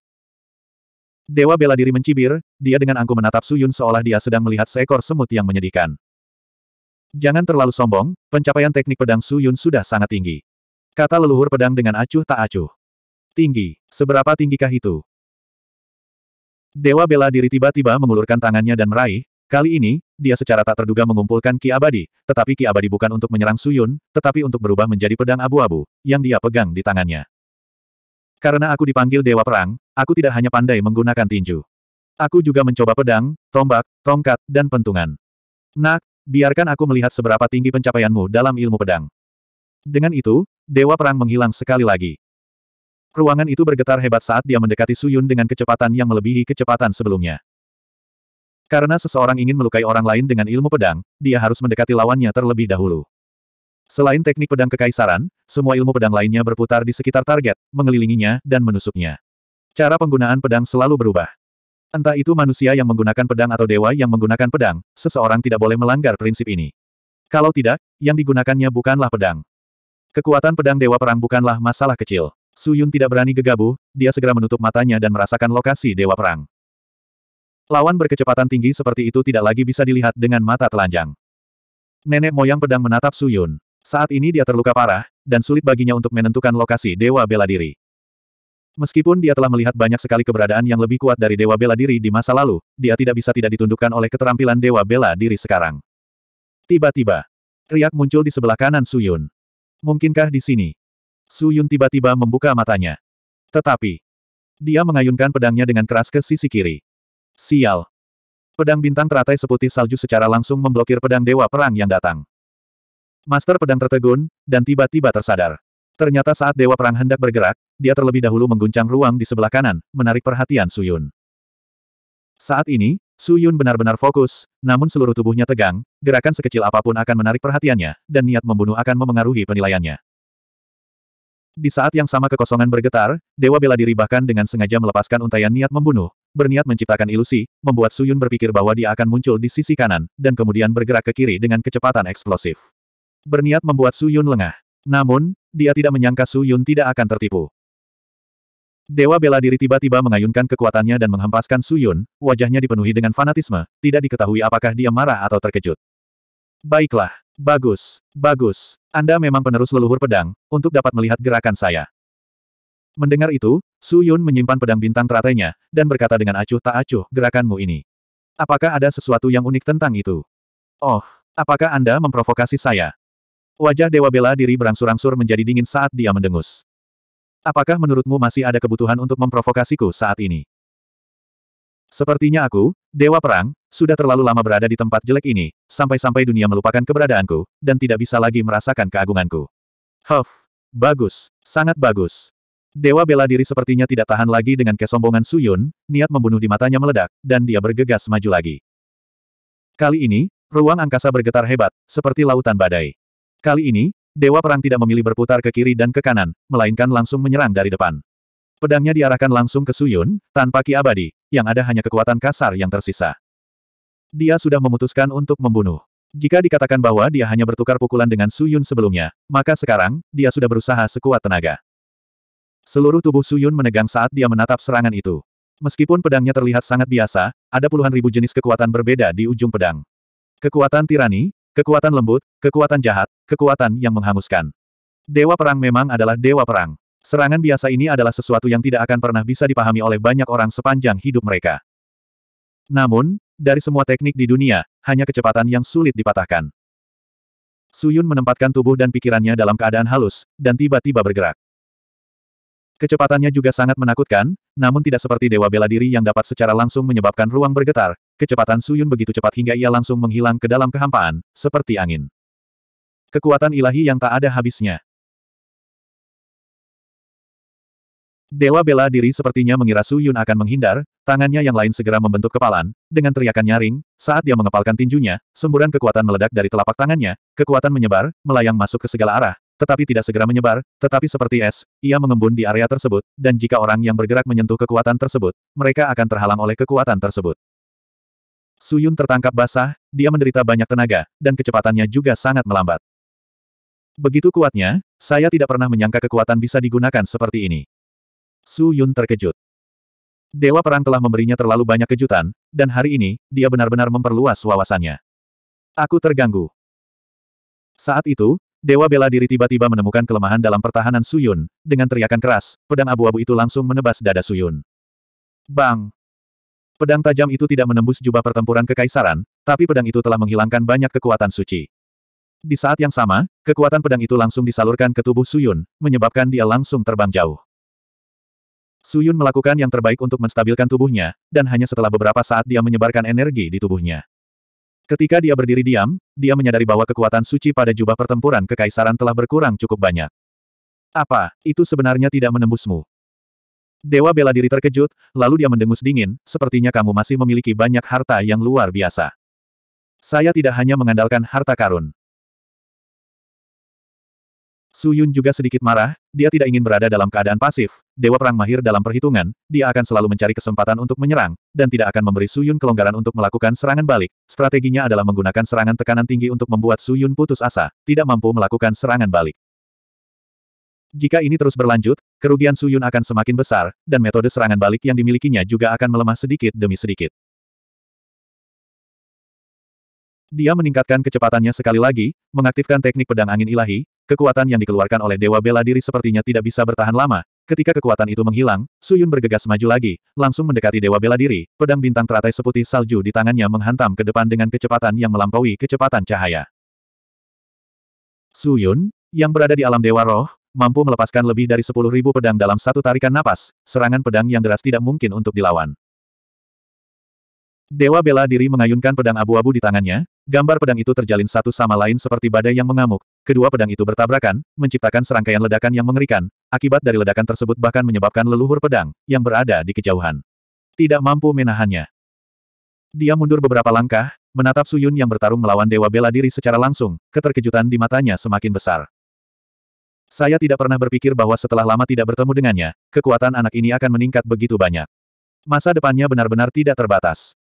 Dewa bela diri mencibir, dia dengan angku menatap Suyun seolah dia sedang melihat seekor semut yang menyedihkan. Jangan terlalu sombong, pencapaian teknik pedang Suyun sudah sangat tinggi. Kata leluhur pedang dengan acuh tak acuh. Tinggi, seberapa tinggikah itu? Dewa bela diri tiba-tiba mengulurkan tangannya dan meraih, kali ini, dia secara tak terduga mengumpulkan Ki Abadi, tetapi Ki Abadi bukan untuk menyerang Suyun, tetapi untuk berubah menjadi pedang abu-abu, yang dia pegang di tangannya. Karena aku dipanggil Dewa Perang, Aku tidak hanya pandai menggunakan tinju. Aku juga mencoba pedang, tombak, tongkat, dan pentungan. Nak, biarkan aku melihat seberapa tinggi pencapaianmu dalam ilmu pedang. Dengan itu, Dewa Perang menghilang sekali lagi. Ruangan itu bergetar hebat saat dia mendekati Suyun dengan kecepatan yang melebihi kecepatan sebelumnya. Karena seseorang ingin melukai orang lain dengan ilmu pedang, dia harus mendekati lawannya terlebih dahulu. Selain teknik pedang kekaisaran, semua ilmu pedang lainnya berputar di sekitar target, mengelilinginya, dan menusuknya. Cara penggunaan pedang selalu berubah. Entah itu manusia yang menggunakan pedang atau dewa yang menggunakan pedang, seseorang tidak boleh melanggar prinsip ini. Kalau tidak, yang digunakannya bukanlah pedang. Kekuatan pedang dewa perang bukanlah masalah kecil. Su Yun tidak berani gegabah, dia segera menutup matanya dan merasakan lokasi dewa perang. Lawan berkecepatan tinggi seperti itu tidak lagi bisa dilihat dengan mata telanjang. Nenek moyang pedang menatap Su Yun. Saat ini dia terluka parah, dan sulit baginya untuk menentukan lokasi dewa bela diri. Meskipun dia telah melihat banyak sekali keberadaan yang lebih kuat dari Dewa Bela Diri di masa lalu, dia tidak bisa tidak ditundukkan oleh keterampilan Dewa Bela Diri sekarang. Tiba-tiba, riak muncul di sebelah kanan Suyun. Mungkinkah di sini? Suyun tiba-tiba membuka matanya. Tetapi, dia mengayunkan pedangnya dengan keras ke sisi kiri. Sial. Pedang bintang teratai seputih salju secara langsung memblokir pedang Dewa Perang yang datang. Master pedang tertegun, dan tiba-tiba tersadar. Ternyata saat Dewa Perang hendak bergerak, dia terlebih dahulu mengguncang ruang di sebelah kanan, menarik perhatian Suyun. Saat ini, Suyun benar-benar fokus, namun seluruh tubuhnya tegang, gerakan sekecil apapun akan menarik perhatiannya, dan niat membunuh akan memengaruhi penilaiannya. Di saat yang sama kekosongan bergetar, Dewa Bela Diri bahkan dengan sengaja melepaskan untaian niat membunuh, berniat menciptakan ilusi, membuat Suyun berpikir bahwa dia akan muncul di sisi kanan, dan kemudian bergerak ke kiri dengan kecepatan eksplosif. Berniat membuat Suyun lengah. Namun, dia tidak menyangka Su Yun tidak akan tertipu. Dewa bela diri tiba-tiba mengayunkan kekuatannya dan menghempaskan Su Yun, wajahnya dipenuhi dengan fanatisme, tidak diketahui apakah dia marah atau terkejut. Baiklah, bagus, bagus. Anda memang penerus leluhur pedang, untuk dapat melihat gerakan saya. Mendengar itu, Su Yun menyimpan pedang bintang teratainya, dan berkata dengan acuh tak acuh, gerakanmu ini. Apakah ada sesuatu yang unik tentang itu? Oh, apakah Anda memprovokasi saya? Wajah Dewa Bela diri berangsur-angsur menjadi dingin saat dia mendengus. Apakah menurutmu masih ada kebutuhan untuk memprovokasiku saat ini? Sepertinya aku, Dewa Perang, sudah terlalu lama berada di tempat jelek ini, sampai-sampai dunia melupakan keberadaanku, dan tidak bisa lagi merasakan keagunganku. Huff, bagus, sangat bagus. Dewa bela diri sepertinya tidak tahan lagi dengan kesombongan Suyun, niat membunuh di matanya meledak, dan dia bergegas maju lagi. Kali ini, ruang angkasa bergetar hebat, seperti lautan badai. Kali ini, Dewa Perang tidak memilih berputar ke kiri dan ke kanan, melainkan langsung menyerang dari depan. Pedangnya diarahkan langsung ke Suyun, tanpa ki abadi, yang ada hanya kekuatan kasar yang tersisa. Dia sudah memutuskan untuk membunuh. Jika dikatakan bahwa dia hanya bertukar pukulan dengan Suyun sebelumnya, maka sekarang, dia sudah berusaha sekuat tenaga. Seluruh tubuh Suyun menegang saat dia menatap serangan itu. Meskipun pedangnya terlihat sangat biasa, ada puluhan ribu jenis kekuatan berbeda di ujung pedang. Kekuatan tirani, Kekuatan lembut, kekuatan jahat, kekuatan yang menghanguskan. Dewa perang memang adalah dewa perang. Serangan biasa ini adalah sesuatu yang tidak akan pernah bisa dipahami oleh banyak orang sepanjang hidup mereka. Namun, dari semua teknik di dunia, hanya kecepatan yang sulit dipatahkan. Suyun menempatkan tubuh dan pikirannya dalam keadaan halus, dan tiba-tiba bergerak. Kecepatannya juga sangat menakutkan, namun tidak seperti dewa bela diri yang dapat secara langsung menyebabkan ruang bergetar, kecepatan Suyun begitu cepat hingga ia langsung menghilang ke dalam kehampaan, seperti angin. Kekuatan ilahi yang tak ada habisnya. Dewa bela diri sepertinya mengira Suyun akan menghindar, tangannya yang lain segera membentuk kepalan, dengan teriakan nyaring, saat dia mengepalkan tinjunya, semburan kekuatan meledak dari telapak tangannya, kekuatan menyebar, melayang masuk ke segala arah, tetapi tidak segera menyebar, tetapi seperti es, ia mengembun di area tersebut, dan jika orang yang bergerak menyentuh kekuatan tersebut, mereka akan terhalang oleh kekuatan tersebut. Suyun tertangkap basah, dia menderita banyak tenaga, dan kecepatannya juga sangat melambat. Begitu kuatnya, saya tidak pernah menyangka kekuatan bisa digunakan seperti ini. Suyun terkejut. Dewa Perang telah memberinya terlalu banyak kejutan, dan hari ini, dia benar-benar memperluas wawasannya. Aku terganggu. Saat itu, Dewa bela diri tiba-tiba menemukan kelemahan dalam pertahanan Suyun, dengan teriakan keras, pedang abu-abu itu langsung menebas dada Suyun. Bang! Pedang tajam itu tidak menembus jubah pertempuran kekaisaran, tapi pedang itu telah menghilangkan banyak kekuatan suci. Di saat yang sama, kekuatan pedang itu langsung disalurkan ke tubuh Suyun, menyebabkan dia langsung terbang jauh. Suyun melakukan yang terbaik untuk menstabilkan tubuhnya, dan hanya setelah beberapa saat dia menyebarkan energi di tubuhnya. Ketika dia berdiri diam, dia menyadari bahwa kekuatan suci pada jubah pertempuran kekaisaran telah berkurang cukup banyak. Apa, itu sebenarnya tidak menembusmu? Dewa bela diri terkejut, lalu dia mendengus dingin, sepertinya kamu masih memiliki banyak harta yang luar biasa. Saya tidak hanya mengandalkan harta karun. Su Yun juga sedikit marah, dia tidak ingin berada dalam keadaan pasif, Dewa Perang mahir dalam perhitungan, dia akan selalu mencari kesempatan untuk menyerang, dan tidak akan memberi Su Yun kelonggaran untuk melakukan serangan balik, strateginya adalah menggunakan serangan tekanan tinggi untuk membuat Su Yun putus asa, tidak mampu melakukan serangan balik. Jika ini terus berlanjut, kerugian Su Yun akan semakin besar, dan metode serangan balik yang dimilikinya juga akan melemah sedikit demi sedikit. Dia meningkatkan kecepatannya sekali lagi, mengaktifkan teknik pedang angin ilahi, kekuatan yang dikeluarkan oleh Dewa Bela Diri sepertinya tidak bisa bertahan lama. Ketika kekuatan itu menghilang, Suyun bergegas maju lagi, langsung mendekati Dewa Bela Diri, pedang bintang teratai seputih salju di tangannya menghantam ke depan dengan kecepatan yang melampaui kecepatan cahaya. Suyun, yang berada di alam Dewa Roh, mampu melepaskan lebih dari 10.000 pedang dalam satu tarikan napas, serangan pedang yang deras tidak mungkin untuk dilawan. Dewa bela diri mengayunkan pedang abu-abu di tangannya, Gambar pedang itu terjalin satu sama lain seperti badai yang mengamuk. Kedua pedang itu bertabrakan, menciptakan serangkaian ledakan yang mengerikan. Akibat dari ledakan tersebut bahkan menyebabkan leluhur pedang, yang berada di kejauhan. Tidak mampu menahannya. Dia mundur beberapa langkah, menatap Suyun yang bertarung melawan Dewa Bela Diri secara langsung, keterkejutan di matanya semakin besar. Saya tidak pernah berpikir bahwa setelah lama tidak bertemu dengannya, kekuatan anak ini akan meningkat begitu banyak. Masa depannya benar-benar tidak terbatas.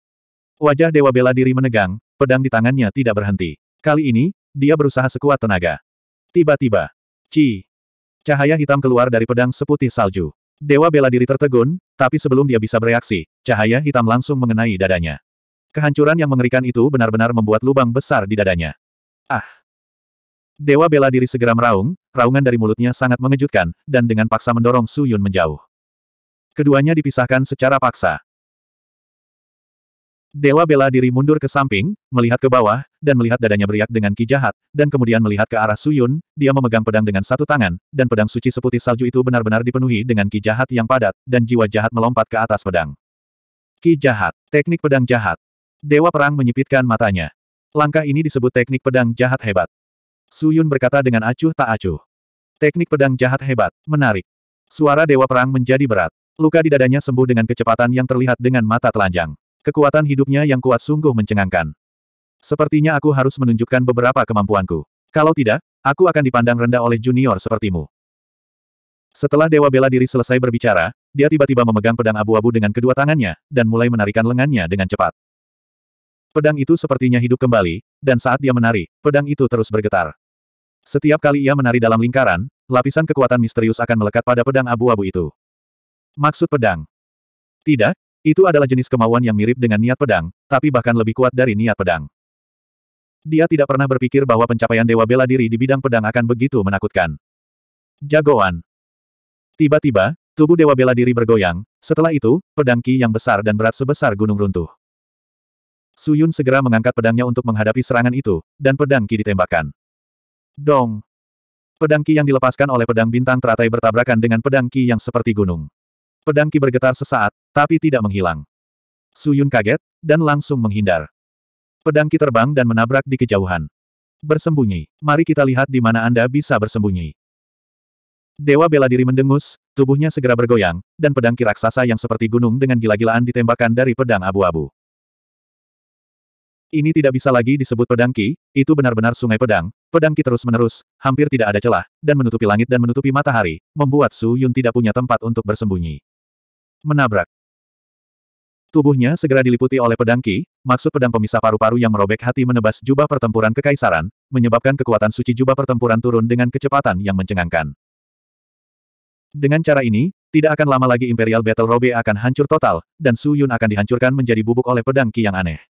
Wajah Dewa Bela Diri menegang, Pedang di tangannya tidak berhenti. Kali ini, dia berusaha sekuat tenaga. Tiba-tiba, ci. Cahaya hitam keluar dari pedang seputih salju. Dewa bela diri tertegun, tapi sebelum dia bisa bereaksi, cahaya hitam langsung mengenai dadanya. Kehancuran yang mengerikan itu benar-benar membuat lubang besar di dadanya. Ah! Dewa bela diri segera meraung, raungan dari mulutnya sangat mengejutkan, dan dengan paksa mendorong Su Yun menjauh. Keduanya dipisahkan secara paksa. Dewa bela diri mundur ke samping, melihat ke bawah, dan melihat dadanya beriak dengan ki jahat, dan kemudian melihat ke arah Suyun, dia memegang pedang dengan satu tangan, dan pedang suci seputih salju itu benar-benar dipenuhi dengan ki jahat yang padat, dan jiwa jahat melompat ke atas pedang. Ki jahat, teknik pedang jahat. Dewa perang menyipitkan matanya. Langkah ini disebut teknik pedang jahat hebat. Suyun berkata dengan acuh tak acuh. Teknik pedang jahat hebat, menarik. Suara dewa perang menjadi berat. Luka di dadanya sembuh dengan kecepatan yang terlihat dengan mata telanjang. Kekuatan hidupnya yang kuat sungguh mencengangkan. Sepertinya aku harus menunjukkan beberapa kemampuanku. Kalau tidak, aku akan dipandang rendah oleh junior sepertimu. Setelah Dewa Bela Diri selesai berbicara, dia tiba-tiba memegang pedang abu-abu dengan kedua tangannya, dan mulai menarikan lengannya dengan cepat. Pedang itu sepertinya hidup kembali, dan saat dia menari, pedang itu terus bergetar. Setiap kali ia menari dalam lingkaran, lapisan kekuatan misterius akan melekat pada pedang abu-abu itu. Maksud pedang? Tidak, itu adalah jenis kemauan yang mirip dengan niat pedang, tapi bahkan lebih kuat dari niat pedang. Dia tidak pernah berpikir bahwa pencapaian dewa bela diri di bidang pedang akan begitu menakutkan. Jagoan. Tiba-tiba, tubuh dewa bela diri bergoyang, setelah itu, pedang Ki yang besar dan berat sebesar gunung runtuh. Suyun segera mengangkat pedangnya untuk menghadapi serangan itu, dan pedang Ki ditembakkan. Dong! Pedang Ki yang dilepaskan oleh pedang bintang teratai bertabrakan dengan pedang Ki yang seperti gunung. Pedang Ki bergetar sesaat, tapi tidak menghilang. Suyun kaget, dan langsung menghindar. Pedang Ki terbang dan menabrak di kejauhan. Bersembunyi, mari kita lihat di mana Anda bisa bersembunyi. Dewa bela diri mendengus, tubuhnya segera bergoyang, dan pedang Ki raksasa yang seperti gunung dengan gila-gilaan ditembakkan dari pedang abu-abu. Ini tidak bisa lagi disebut pedang Ki, itu benar-benar sungai pedang, pedang Ki terus-menerus, hampir tidak ada celah, dan menutupi langit dan menutupi matahari, membuat Su Yun tidak punya tempat untuk bersembunyi menabrak. Tubuhnya segera diliputi oleh pedang Ki, maksud pedang pemisah paru-paru yang merobek hati menebas jubah pertempuran kekaisaran, menyebabkan kekuatan suci jubah pertempuran turun dengan kecepatan yang mencengangkan. Dengan cara ini, tidak akan lama lagi Imperial Battle Robe akan hancur total, dan Su Yun akan dihancurkan menjadi bubuk oleh pedang Ki yang aneh.